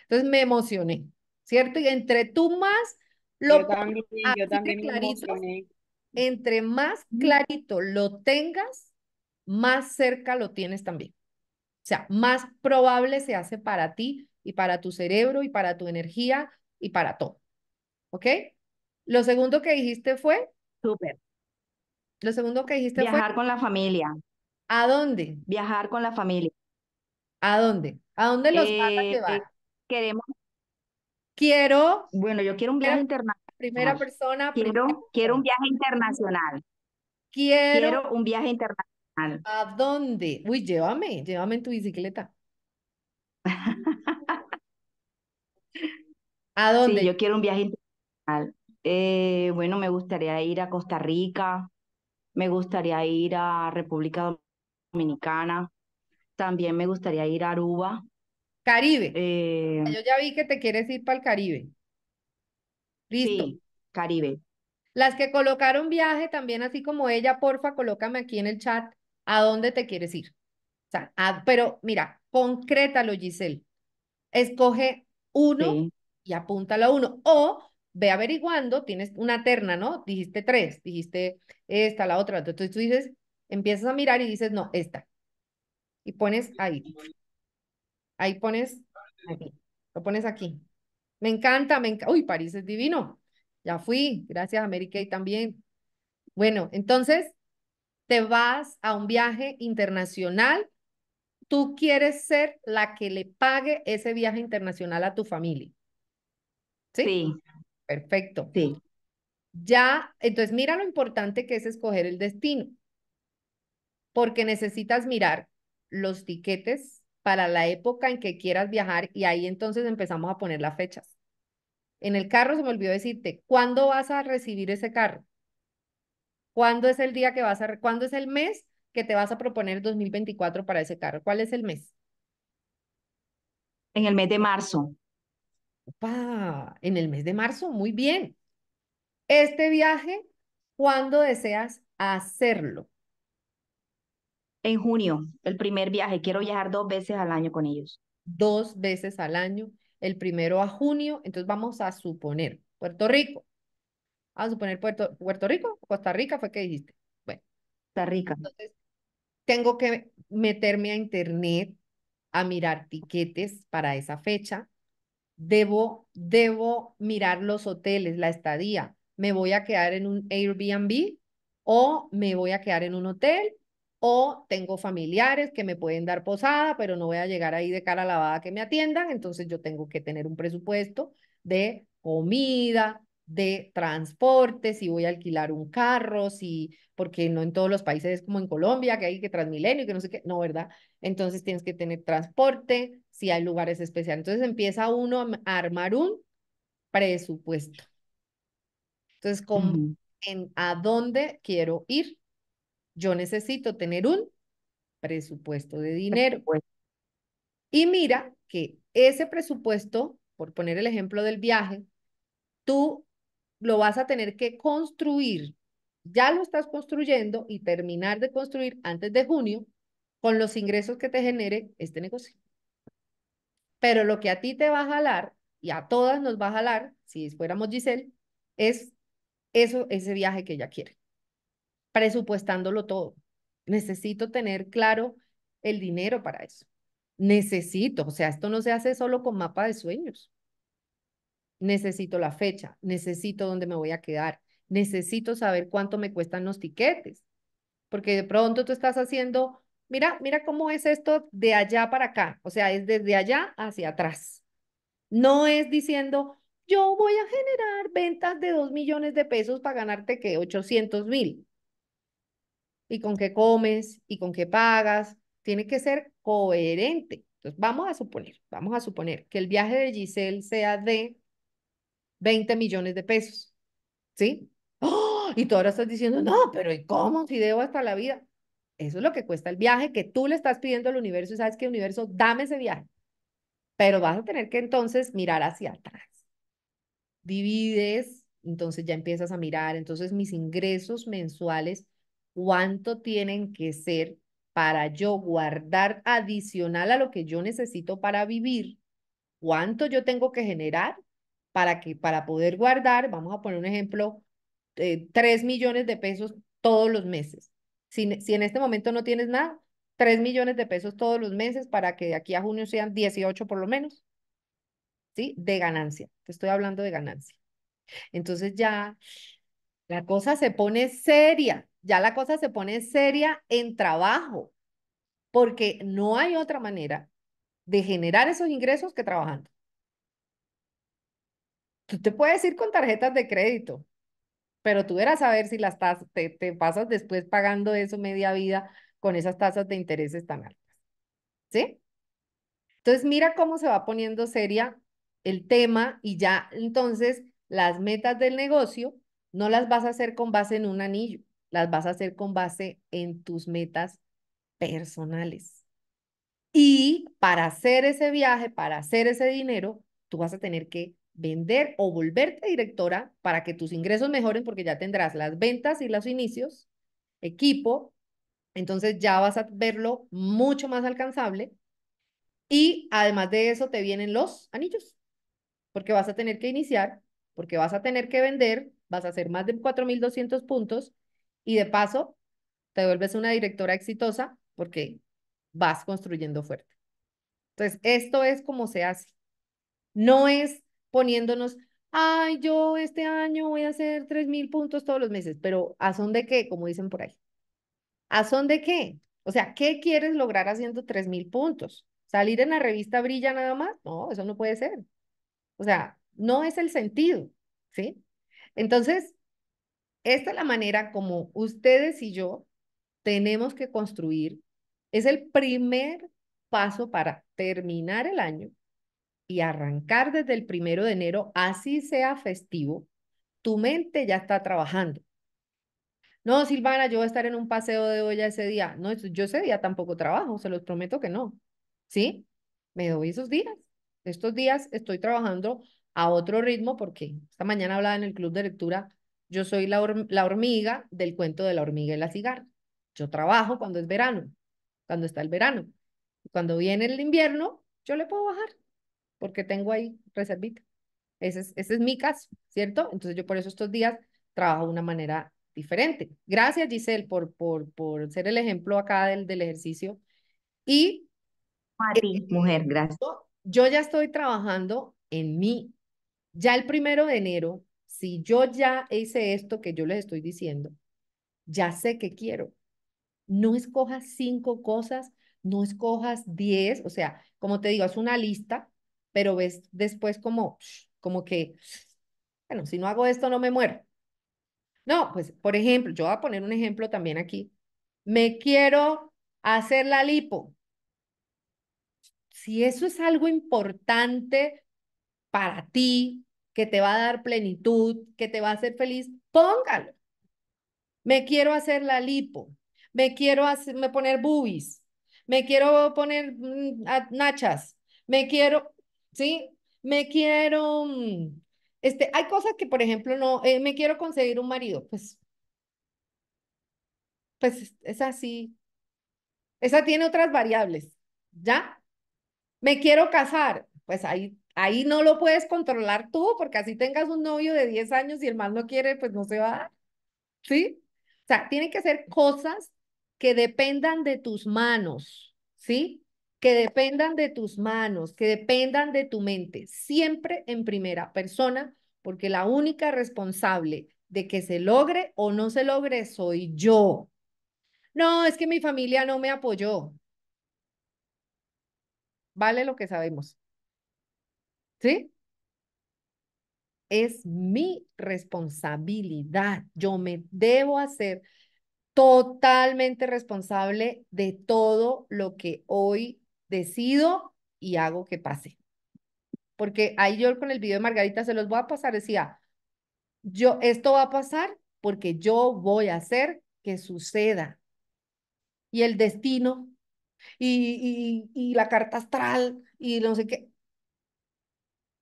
Entonces me emocioné, ¿cierto? Y entre tú más lo yo también, entre más clarito lo tengas, más cerca lo tienes también. O sea, más probable se hace para ti y para tu cerebro y para tu energía y para todo. ¿Ok? Lo segundo que dijiste fue. super, Lo segundo que dijiste fue. Viajar con la familia. ¿A dónde? Viajar con la familia. ¿A dónde? ¿A dónde los eh, eh, queremos. Quiero. Bueno, yo quiero un viaje internacional. Primera persona. Quiero, quiero un viaje internacional. Quiero, quiero un viaje internacional. ¿A dónde? Uy, llévame, llévame en tu bicicleta. ¿A dónde? Sí, yo quiero un viaje internacional. Eh, bueno, me gustaría ir a Costa Rica, me gustaría ir a República Dominicana, también me gustaría ir a Aruba. Caribe. Eh, ah, yo ya vi que te quieres ir para el Caribe. Listo. Caribe. Las que colocaron viaje también, así como ella, porfa, colócame aquí en el chat a dónde te quieres ir. O pero mira, concrétalo, Giselle. Escoge uno y apúntalo a uno. O ve averiguando, tienes una terna, ¿no? Dijiste tres, dijiste esta, la otra. Entonces tú dices, empiezas a mirar y dices, no, esta. Y pones ahí. Ahí pones, lo pones aquí. Me encanta, me encanta. Uy, París es divino. Ya fui, gracias América, y también. Bueno, entonces te vas a un viaje internacional. Tú quieres ser la que le pague ese viaje internacional a tu familia. ¿Sí? Perfecto. Sí. Ya, entonces mira lo importante que es escoger el destino, porque necesitas mirar los tiquetes para la época en que quieras viajar y ahí entonces empezamos a poner las fechas. En el carro se me olvidó decirte, ¿cuándo vas a recibir ese carro? ¿Cuándo es el día que vas a, cuándo es el mes que te vas a proponer 2024 para ese carro? ¿Cuál es el mes? En el mes de marzo. Opa, en el mes de marzo, muy bien. Este viaje, ¿cuándo deseas hacerlo? En junio, el primer viaje. Quiero viajar dos veces al año con ellos. Dos veces al año, el primero a junio. Entonces vamos a suponer Puerto Rico. Vamos a suponer Puerto, Puerto Rico, Costa Rica fue que dijiste. Bueno. Costa Rica. Entonces, tengo que meterme a internet a mirar tiquetes para esa fecha debo, debo mirar los hoteles, la estadía. ¿Me voy a quedar en un Airbnb o me voy a quedar en un hotel? O tengo familiares que me pueden dar posada, pero no voy a llegar ahí de cara lavada que me atiendan. Entonces yo tengo que tener un presupuesto de comida, de transporte, si voy a alquilar un carro, si, porque no en todos los países es como en Colombia, que hay que Transmilenio que no sé qué, no, ¿verdad? Entonces tienes que tener transporte, si hay lugares especiales. Entonces empieza uno a armar un presupuesto. Entonces, en a dónde quiero ir, yo necesito tener un presupuesto de dinero. Y mira que ese presupuesto, por poner el ejemplo del viaje, tú lo vas a tener que construir, ya lo estás construyendo y terminar de construir antes de junio con los ingresos que te genere este negocio. Pero lo que a ti te va a jalar y a todas nos va a jalar, si fuéramos Giselle, es eso, ese viaje que ella quiere, presupuestándolo todo. Necesito tener claro el dinero para eso. Necesito, o sea, esto no se hace solo con mapa de sueños necesito la fecha, necesito dónde me voy a quedar, necesito saber cuánto me cuestan los tiquetes, porque de pronto tú estás haciendo, mira, mira cómo es esto de allá para acá, o sea, es desde allá hacia atrás. No es diciendo, yo voy a generar ventas de dos millones de pesos para ganarte que 800 mil. ¿Y con qué comes? ¿Y con qué pagas? Tiene que ser coherente. Entonces, vamos a suponer, vamos a suponer que el viaje de Giselle sea de 20 millones de pesos. ¿Sí? ¡Oh! Y tú ahora estás diciendo, no, pero ¿y cómo? Si debo hasta la vida. Eso es lo que cuesta el viaje que tú le estás pidiendo al universo y sabes que universo, dame ese viaje. Pero vas a tener que entonces mirar hacia atrás. Divides, entonces ya empiezas a mirar, entonces mis ingresos mensuales, ¿cuánto tienen que ser para yo guardar adicional a lo que yo necesito para vivir? ¿Cuánto yo tengo que generar para que para poder guardar, vamos a poner un ejemplo, 3 eh, millones de pesos todos los meses. Si, si en este momento no tienes nada, 3 millones de pesos todos los meses para que de aquí a junio sean 18 por lo menos, ¿sí? De ganancia. Te estoy hablando de ganancia. Entonces ya la cosa se pone seria, ya la cosa se pone seria en trabajo, porque no hay otra manera de generar esos ingresos que trabajando tú te puedes ir con tarjetas de crédito, pero tú verás a ver si las tasas, te, te pasas después pagando eso media vida con esas tasas de intereses tan altas. ¿Sí? Entonces, mira cómo se va poniendo seria el tema y ya entonces las metas del negocio no las vas a hacer con base en un anillo, las vas a hacer con base en tus metas personales. Y para hacer ese viaje, para hacer ese dinero, tú vas a tener que vender o volverte directora para que tus ingresos mejoren porque ya tendrás las ventas y los inicios, equipo, entonces ya vas a verlo mucho más alcanzable y además de eso te vienen los anillos, porque vas a tener que iniciar, porque vas a tener que vender, vas a hacer más de 4.200 puntos y de paso te vuelves una directora exitosa porque vas construyendo fuerte. Entonces, esto es como se hace. No es poniéndonos, ay, yo este año voy a hacer mil puntos todos los meses, pero ¿a son de qué? Como dicen por ahí. ¿A son de qué? O sea, ¿qué quieres lograr haciendo mil puntos? ¿Salir en la revista Brilla nada más? No, eso no puede ser. O sea, no es el sentido, ¿sí? Entonces, esta es la manera como ustedes y yo tenemos que construir. Es el primer paso para terminar el año y arrancar desde el primero de enero, así sea festivo, tu mente ya está trabajando. No, Silvana, yo voy a estar en un paseo de olla ese día. No, yo ese día tampoco trabajo, se los prometo que no. ¿Sí? Me doy esos días. Estos días estoy trabajando a otro ritmo porque esta mañana hablaba en el club de lectura, yo soy la, la hormiga del cuento de la hormiga y la cigarra. Yo trabajo cuando es verano, cuando está el verano. Cuando viene el invierno, yo le puedo bajar porque tengo ahí reservita. Ese es, ese es mi caso, ¿cierto? Entonces yo por eso estos días trabajo de una manera diferente. Gracias, Giselle, por, por, por ser el ejemplo acá del, del ejercicio. Y... Eh, mujer, gracias. Yo ya estoy trabajando en mí. Ya el primero de enero, si yo ya hice esto que yo les estoy diciendo, ya sé que quiero. No escojas cinco cosas, no escojas diez, o sea, como te digo, es una lista pero ves después como, como que, bueno, si no hago esto no me muero. No, pues por ejemplo, yo voy a poner un ejemplo también aquí. Me quiero hacer la lipo. Si eso es algo importante para ti, que te va a dar plenitud, que te va a hacer feliz, póngalo. Me quiero hacer la lipo, me quiero poner boobies, me quiero poner mm, nachas, me quiero, ¿sí? Me quiero, mm, este, hay cosas que, por ejemplo, no, eh, me quiero conseguir un marido, pues, pues es así. Esa tiene otras variables, ¿ya? Me quiero casar, pues ahí, ahí no lo puedes controlar tú, porque así tengas un novio de 10 años y el más no quiere, pues no se va ¿sí? O sea, tienen que ser cosas que dependan de tus manos, ¿sí? que dependan de tus manos, que dependan de tu mente, siempre en primera persona, porque la única responsable de que se logre o no se logre soy yo. No, es que mi familia no me apoyó. Vale lo que sabemos. ¿Sí? Es mi responsabilidad. Yo me debo hacer totalmente responsable de todo lo que hoy decido y hago que pase. Porque ahí yo con el video de Margarita se los voy a pasar, decía, yo, esto va a pasar porque yo voy a hacer que suceda. Y el destino, y, la carta astral, y no sé qué.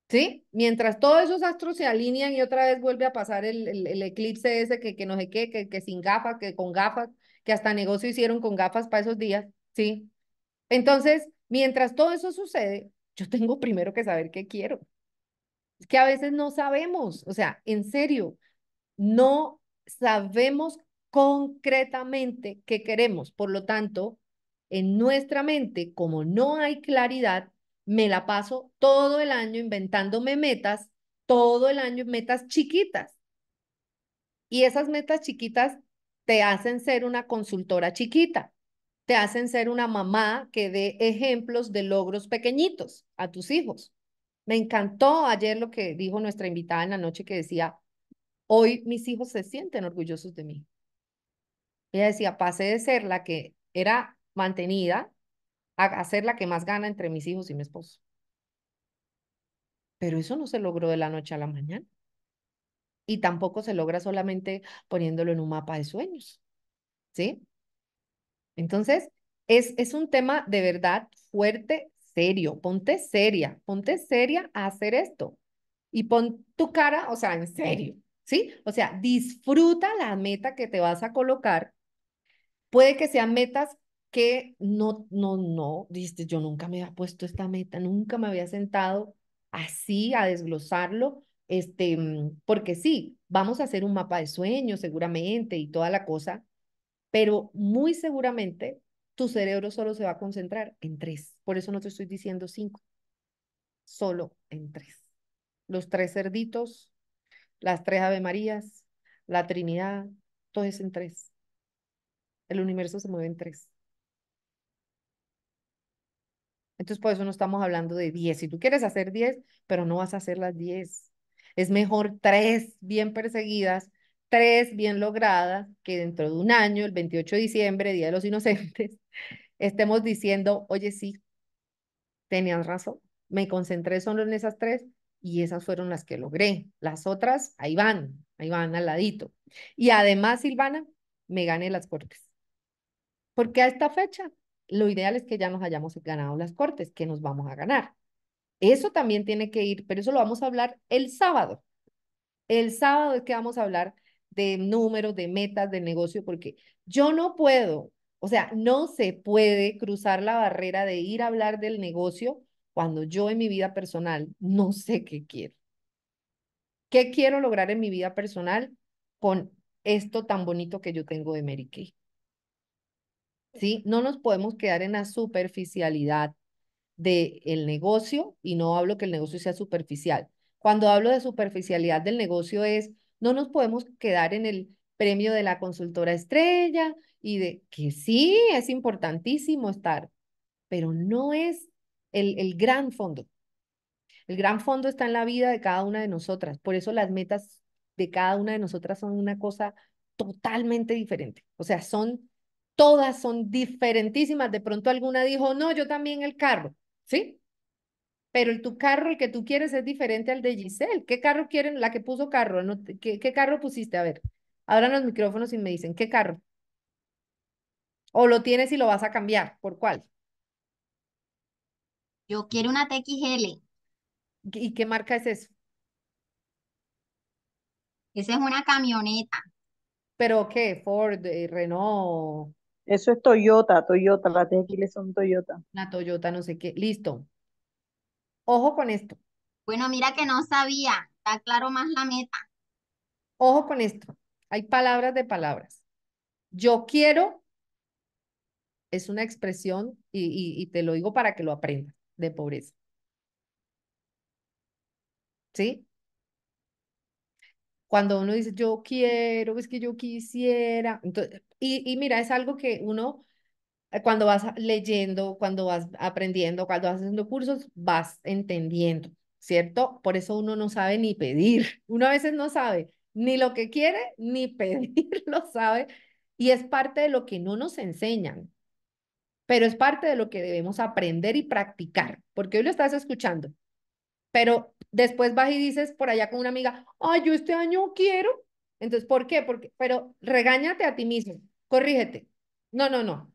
¿Sí? Mientras todos esos astros se alinean y otra vez vuelve a pasar el, eclipse ese que, que no sé qué, que, que sin gafas, que con gafas, que hasta negocio hicieron con gafas para esos días, ¿sí? Entonces, Mientras todo eso sucede, yo tengo primero que saber qué quiero. Es que a veces no sabemos, o sea, en serio, no sabemos concretamente qué queremos. Por lo tanto, en nuestra mente, como no hay claridad, me la paso todo el año inventándome metas, todo el año metas chiquitas. Y esas metas chiquitas te hacen ser una consultora chiquita te hacen ser una mamá que dé ejemplos de logros pequeñitos a tus hijos. Me encantó ayer lo que dijo nuestra invitada en la noche que decía, hoy mis hijos se sienten orgullosos de mí. Ella decía, pasé de ser la que era mantenida a ser la que más gana entre mis hijos y mi esposo. Pero eso no se logró de la noche a la mañana. Y tampoco se logra solamente poniéndolo en un mapa de sueños. ¿Sí? Entonces, es, es un tema de verdad fuerte, serio. Ponte seria, ponte seria a hacer esto. Y pon tu cara, o sea, en serio, ¿sí? O sea, disfruta la meta que te vas a colocar. Puede que sean metas que no, no, no, dijiste, yo nunca me había puesto esta meta, nunca me había sentado así a desglosarlo, este, porque sí, vamos a hacer un mapa de sueños seguramente y toda la cosa, pero muy seguramente tu cerebro solo se va a concentrar en tres. Por eso no te estoy diciendo cinco, solo en tres. Los tres cerditos, las tres Ave Marías, la Trinidad, todo es en tres. El universo se mueve en tres. Entonces, por eso no estamos hablando de diez. Si tú quieres hacer diez, pero no vas a hacer las diez. Es mejor tres bien perseguidas tres bien logradas, que dentro de un año, el 28 de diciembre, Día de los Inocentes, estemos diciendo, oye, sí, tenías razón, me concentré solo en esas tres y esas fueron las que logré. Las otras, ahí van, ahí van al ladito. Y además, Silvana, me gané las cortes. Porque a esta fecha, lo ideal es que ya nos hayamos ganado las cortes, que nos vamos a ganar. Eso también tiene que ir, pero eso lo vamos a hablar el sábado. El sábado es que vamos a hablar de números, de metas, de negocio, porque yo no puedo, o sea, no se puede cruzar la barrera de ir a hablar del negocio cuando yo en mi vida personal no sé qué quiero. ¿Qué quiero lograr en mi vida personal con esto tan bonito que yo tengo de Mary Kay? ¿Sí? No nos podemos quedar en la superficialidad del el negocio y no hablo que el negocio sea superficial. Cuando hablo de superficialidad del negocio es, no nos podemos quedar en el premio de la consultora estrella y de que sí, es importantísimo estar, pero no es el, el gran fondo. El gran fondo está en la vida de cada una de nosotras. Por eso las metas de cada una de nosotras son una cosa totalmente diferente. O sea, son, todas son diferentísimas. De pronto alguna dijo, no, yo también el carro, ¿sí? pero el, tu carro, el que tú quieres, es diferente al de Giselle. ¿Qué carro quieren? La que puso carro, ¿Qué, carro pusiste? A ver, abran los micrófonos y me dicen, ¿qué carro? ¿O lo tienes y lo vas a cambiar? ¿Por cuál? Yo quiero una TXL. ¿Y qué marca es eso? Esa es una camioneta. ¿Pero qué? Ford, eh, Renault. Eso es Toyota, Toyota, las TXL son Toyota. Una Toyota, no sé qué. Listo. Ojo con esto. Bueno, mira que no sabía. Está claro más la meta. Ojo con esto. Hay palabras de palabras. Yo quiero es una expresión y, y, te lo digo para que lo aprendas de pobreza. ¿Sí? Cuando uno dice yo quiero, es que yo quisiera. Entonces, y mira, es algo que uno eh, cuando vas leyendo, cuando vas aprendiendo, cuando vas haciendo cursos, vas entendiendo, ¿cierto? Por eso uno no sabe ni pedir. Uno a veces no sabe ni lo que quiere, ni pedir, lo sabe. Y es parte de lo que no nos enseñan, pero es parte de lo que debemos aprender y practicar, porque hoy lo estás escuchando. Pero después vas y dices por allá con una amiga, ay, yo este año quiero. Entonces, ¿por qué? pero regáñate a ti mismo, corrígete. No, no, no,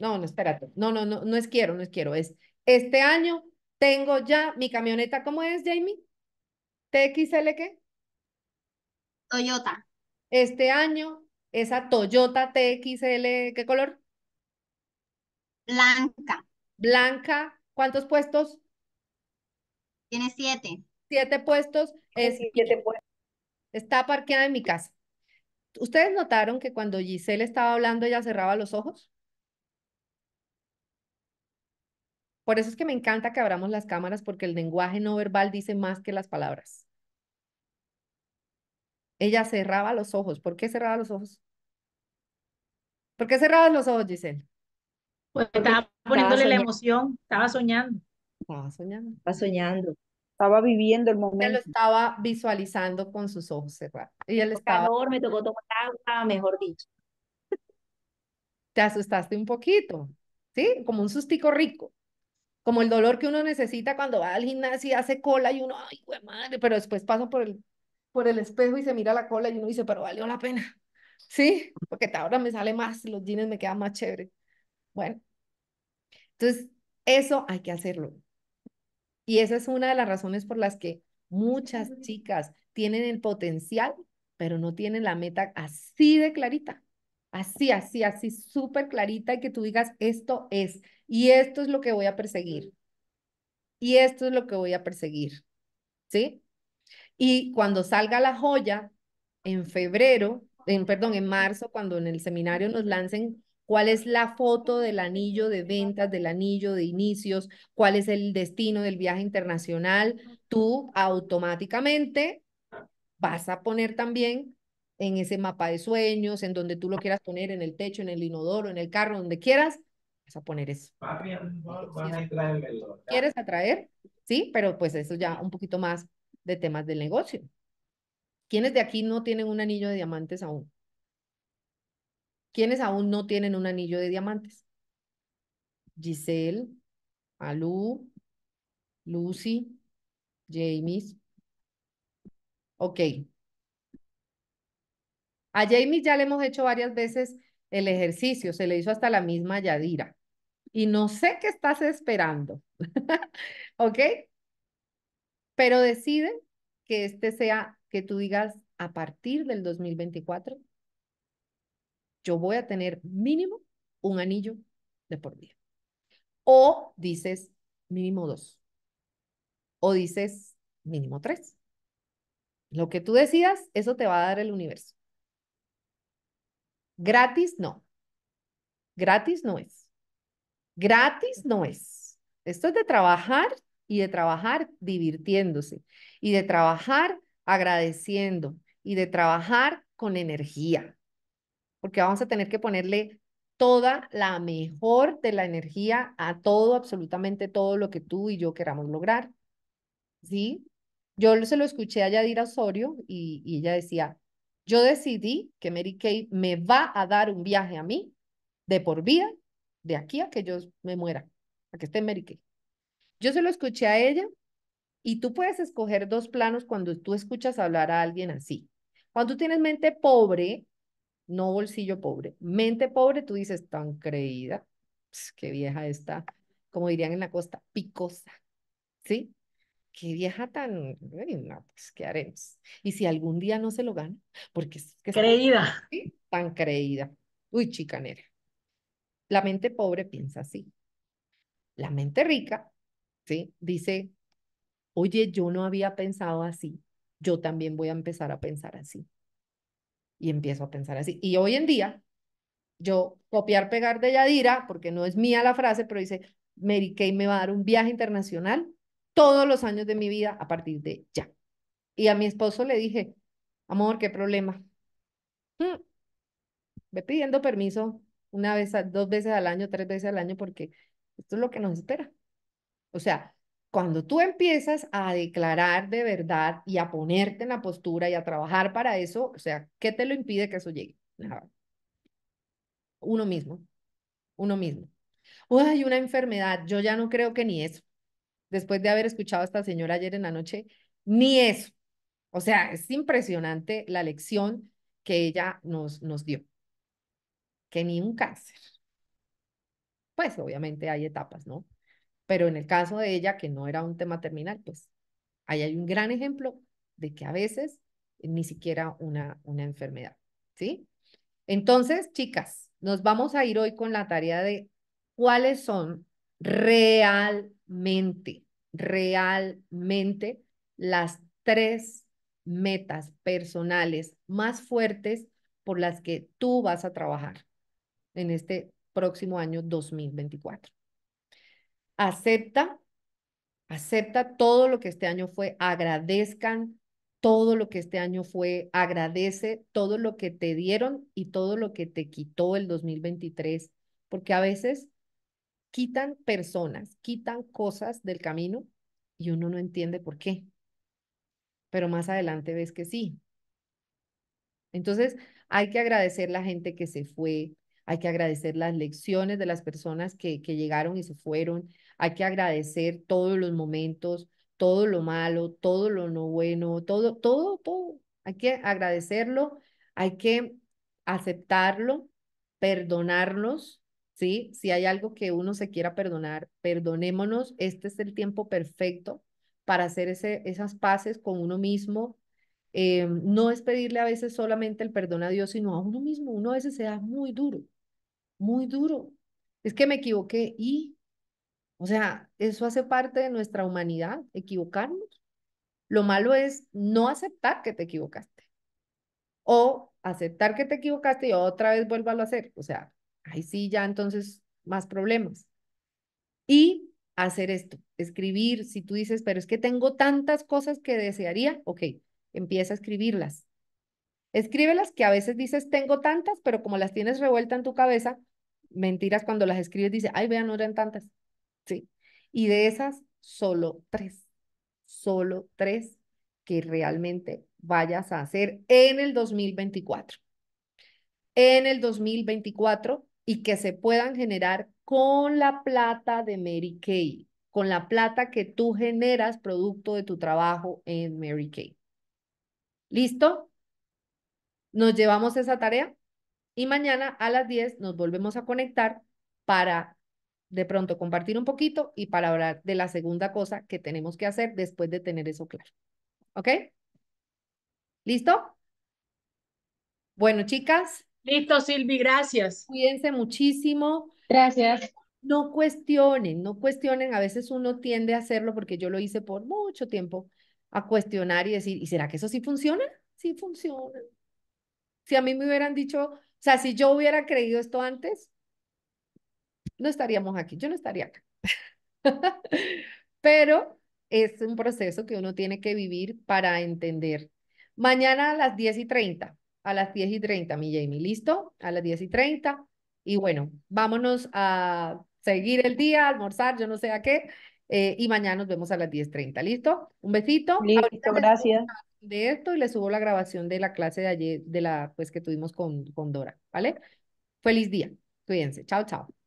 no, no, espérate. No, no, no, no es quiero, no es quiero. Es este año tengo ya mi camioneta. ¿Cómo es, Jamie? ¿TXL qué? Toyota. Este año, esa Toyota TXL, ¿qué color? Blanca. Blanca, ¿cuántos puestos? Tiene siete. Siete puestos. Es, siete Está parqueada en mi casa. ¿Ustedes notaron que cuando Giselle estaba hablando ella cerraba los ojos? Por eso es que me encanta que abramos las cámaras porque el lenguaje no verbal dice más que las palabras. Ella cerraba los ojos. ¿Por qué cerraba los ojos? ¿Por qué cerrabas los ojos, Giselle? Pues estaba poniéndole la emoción, estaba soñando. Estaba soñando. Estaba soñando. Estaba viviendo el momento. lo estaba visualizando con sus ojos cerrados. Y él estaba... me tocó tomar agua, mejor dicho. Te asustaste un poquito, ¿sí? Como un sustico rico como el dolor que uno necesita cuando va al gimnasio y hace cola y uno, ay, güey, madre, pero después pasa por el, por el espejo y se mira la cola y uno dice, pero valió la pena, ¿sí? Porque ahora me sale más, los jeans me quedan más chévere. Bueno, entonces eso hay que hacerlo. Y esa es una de las razones por las que muchas chicas tienen el potencial, pero no tienen la meta así de clarita, así, así, así, súper clarita y que tú digas, esto es y esto es lo que voy a perseguir, y esto es lo que voy a perseguir, ¿sí? Y cuando salga la joya, en febrero, en, perdón, en marzo, cuando en el seminario nos lancen cuál es la foto del anillo de ventas, del anillo de inicios, cuál es el destino del viaje internacional, tú automáticamente vas a poner también en ese mapa de sueños, en donde tú lo quieras poner, en el techo, en el inodoro, en el carro, donde quieras, a poner eso. ¿Quieres atraer? Sí, pero pues eso ya un poquito más de temas del negocio. ¿Quiénes de aquí no tienen un anillo de diamantes aún? ¿Quiénes aún no tienen un anillo de diamantes? Giselle, Alú, Lucy, James. Ok. A James ya le hemos hecho varias veces el ejercicio, se le hizo hasta la misma Yadira y no sé qué estás esperando, ¿ok? Pero decide que este sea, que tú digas, a partir del 2024, yo voy a tener mínimo un anillo de por día. O dices mínimo dos. O dices mínimo tres. Lo que tú decidas, eso te va a dar el universo. Gratis no. Gratis no es. Gratis no es. Esto es de trabajar y de trabajar divirtiéndose y de trabajar agradeciendo y de trabajar con energía, porque vamos a tener que ponerle toda la mejor de la energía a todo, absolutamente todo lo que tú y yo queramos lograr. ¿Sí? Yo se lo escuché a Yadira Osorio y, ella decía, yo decidí que Mary Kay me va a dar un viaje a mí de por vida de aquí a que yo me muera, a que esté en Yo se lo escuché a ella y tú puedes escoger dos planos cuando tú escuchas hablar a alguien así. Cuando tú tienes mente pobre, no bolsillo pobre, mente pobre, tú dices, tan creída, pues, qué vieja está, como dirían en la costa, picosa, ¿sí? Qué vieja tan, pues, ¿qué haremos? Y si algún día no se lo gana, porque es creída, ¿sí? tan creída, uy, chicanera. La mente pobre piensa así. La mente rica, ¿sí? Dice, oye, yo no había pensado así, yo también voy a empezar a pensar así. Y empiezo a pensar así. Y hoy en día, yo copiar, pegar de Yadira, porque no es mía la frase, pero dice, Mary Kay me va a dar un viaje internacional todos los años de mi vida a partir de ya. Y a mi esposo le dije, amor, qué problema. Mm, ve pidiendo permiso una vez, a, dos veces al año, tres veces al año, porque esto es lo que nos espera. O sea, cuando tú empiezas a declarar de verdad y a ponerte en la postura y a trabajar para eso, o sea, ¿qué te lo impide que eso llegue? Uno mismo, uno mismo. hay una enfermedad, yo ya no creo que ni eso. Después de haber escuchado a esta señora ayer en la noche, ni eso. O sea, es impresionante la lección que ella nos, nos dio que ni un cáncer. Pues obviamente hay etapas, ¿no? Pero en el caso de ella, que no era un tema terminal, pues ahí hay un gran ejemplo de que a veces ni siquiera una, una enfermedad, ¿sí? Entonces, chicas, nos vamos a ir hoy con la tarea de cuáles son realmente, realmente las tres metas personales más fuertes por las que tú vas a trabajar en este próximo año 2024. Acepta, acepta todo lo que este año fue, agradezcan todo lo que este año fue, agradece todo lo que te dieron y todo lo que te quitó el 2023, porque a veces quitan personas, quitan cosas del camino y uno no entiende por qué. Pero más adelante ves que sí. Entonces, hay que agradecer la gente que se fue, hay que agradecer las lecciones de las personas que, que llegaron y se fueron, hay que agradecer todos los momentos, todo lo malo, todo lo no bueno, todo, todo, todo. Hay que agradecerlo, hay que aceptarlo, perdonarnos, ¿sí? Si hay algo que uno se quiera perdonar, perdonémonos. Este es el tiempo perfecto para hacer ese, esas paces con uno mismo. Em, no es pedirle a veces solamente el perdón a Dios, sino a uno mismo. Uno a veces se da muy duro muy duro. Es que me equivoqué y, o sea, eso hace parte de nuestra humanidad, equivocarnos. Lo malo es no aceptar que te equivocaste o aceptar que te equivocaste y otra vez vuélvalo a hacer. O sea, ahí sí ya entonces más problemas. Y hacer esto, escribir, si tú dices, pero es que tengo tantas cosas que desearía, ok, empieza a escribirlas. Escríbelas que a veces dices, tengo tantas, pero como las tienes revuelta en tu cabeza, mentiras cuando las escribes dice, ay, vean, no eran tantas. Sí. Y de esas, solo tres. Solo tres que realmente vayas a hacer en el 2024. En el 2024 y que se puedan generar con la plata de Mary Kay, con la plata que tú generas producto de tu trabajo en Mary Kay. ¿Listo? ¿Nos llevamos esa tarea? Y mañana a las 10 nos volvemos a conectar para de pronto compartir un poquito y para hablar de la segunda cosa que tenemos que hacer después de tener eso claro. ¿Ok? ¿Listo? Bueno, chicas. Listo, Silvi, gracias. Cuídense muchísimo. Gracias. No cuestionen, no cuestionen. A veces uno tiende a hacerlo porque yo lo hice por mucho tiempo, a cuestionar y decir, ¿y será que eso sí funciona? Sí funciona. Si a mí me hubieran dicho, o sea, si yo hubiera creído esto antes, no estaríamos aquí, yo no estaría acá. Pero es un proceso que uno tiene que vivir para entender. Mañana a las 10 y 30, a las 10 y 30, mi Jamie, ¿listo? A las 10 y 30. Y bueno, vámonos a seguir el día, almorzar, yo no sé a qué. Eh, y mañana nos vemos a las 10.30, ¿listo? Un besito. Listo, gracias de esto y les subo la grabación de la clase de ayer, de la pues que tuvimos con, con Dora, ¿vale? Feliz día, cuídense, chao, chao.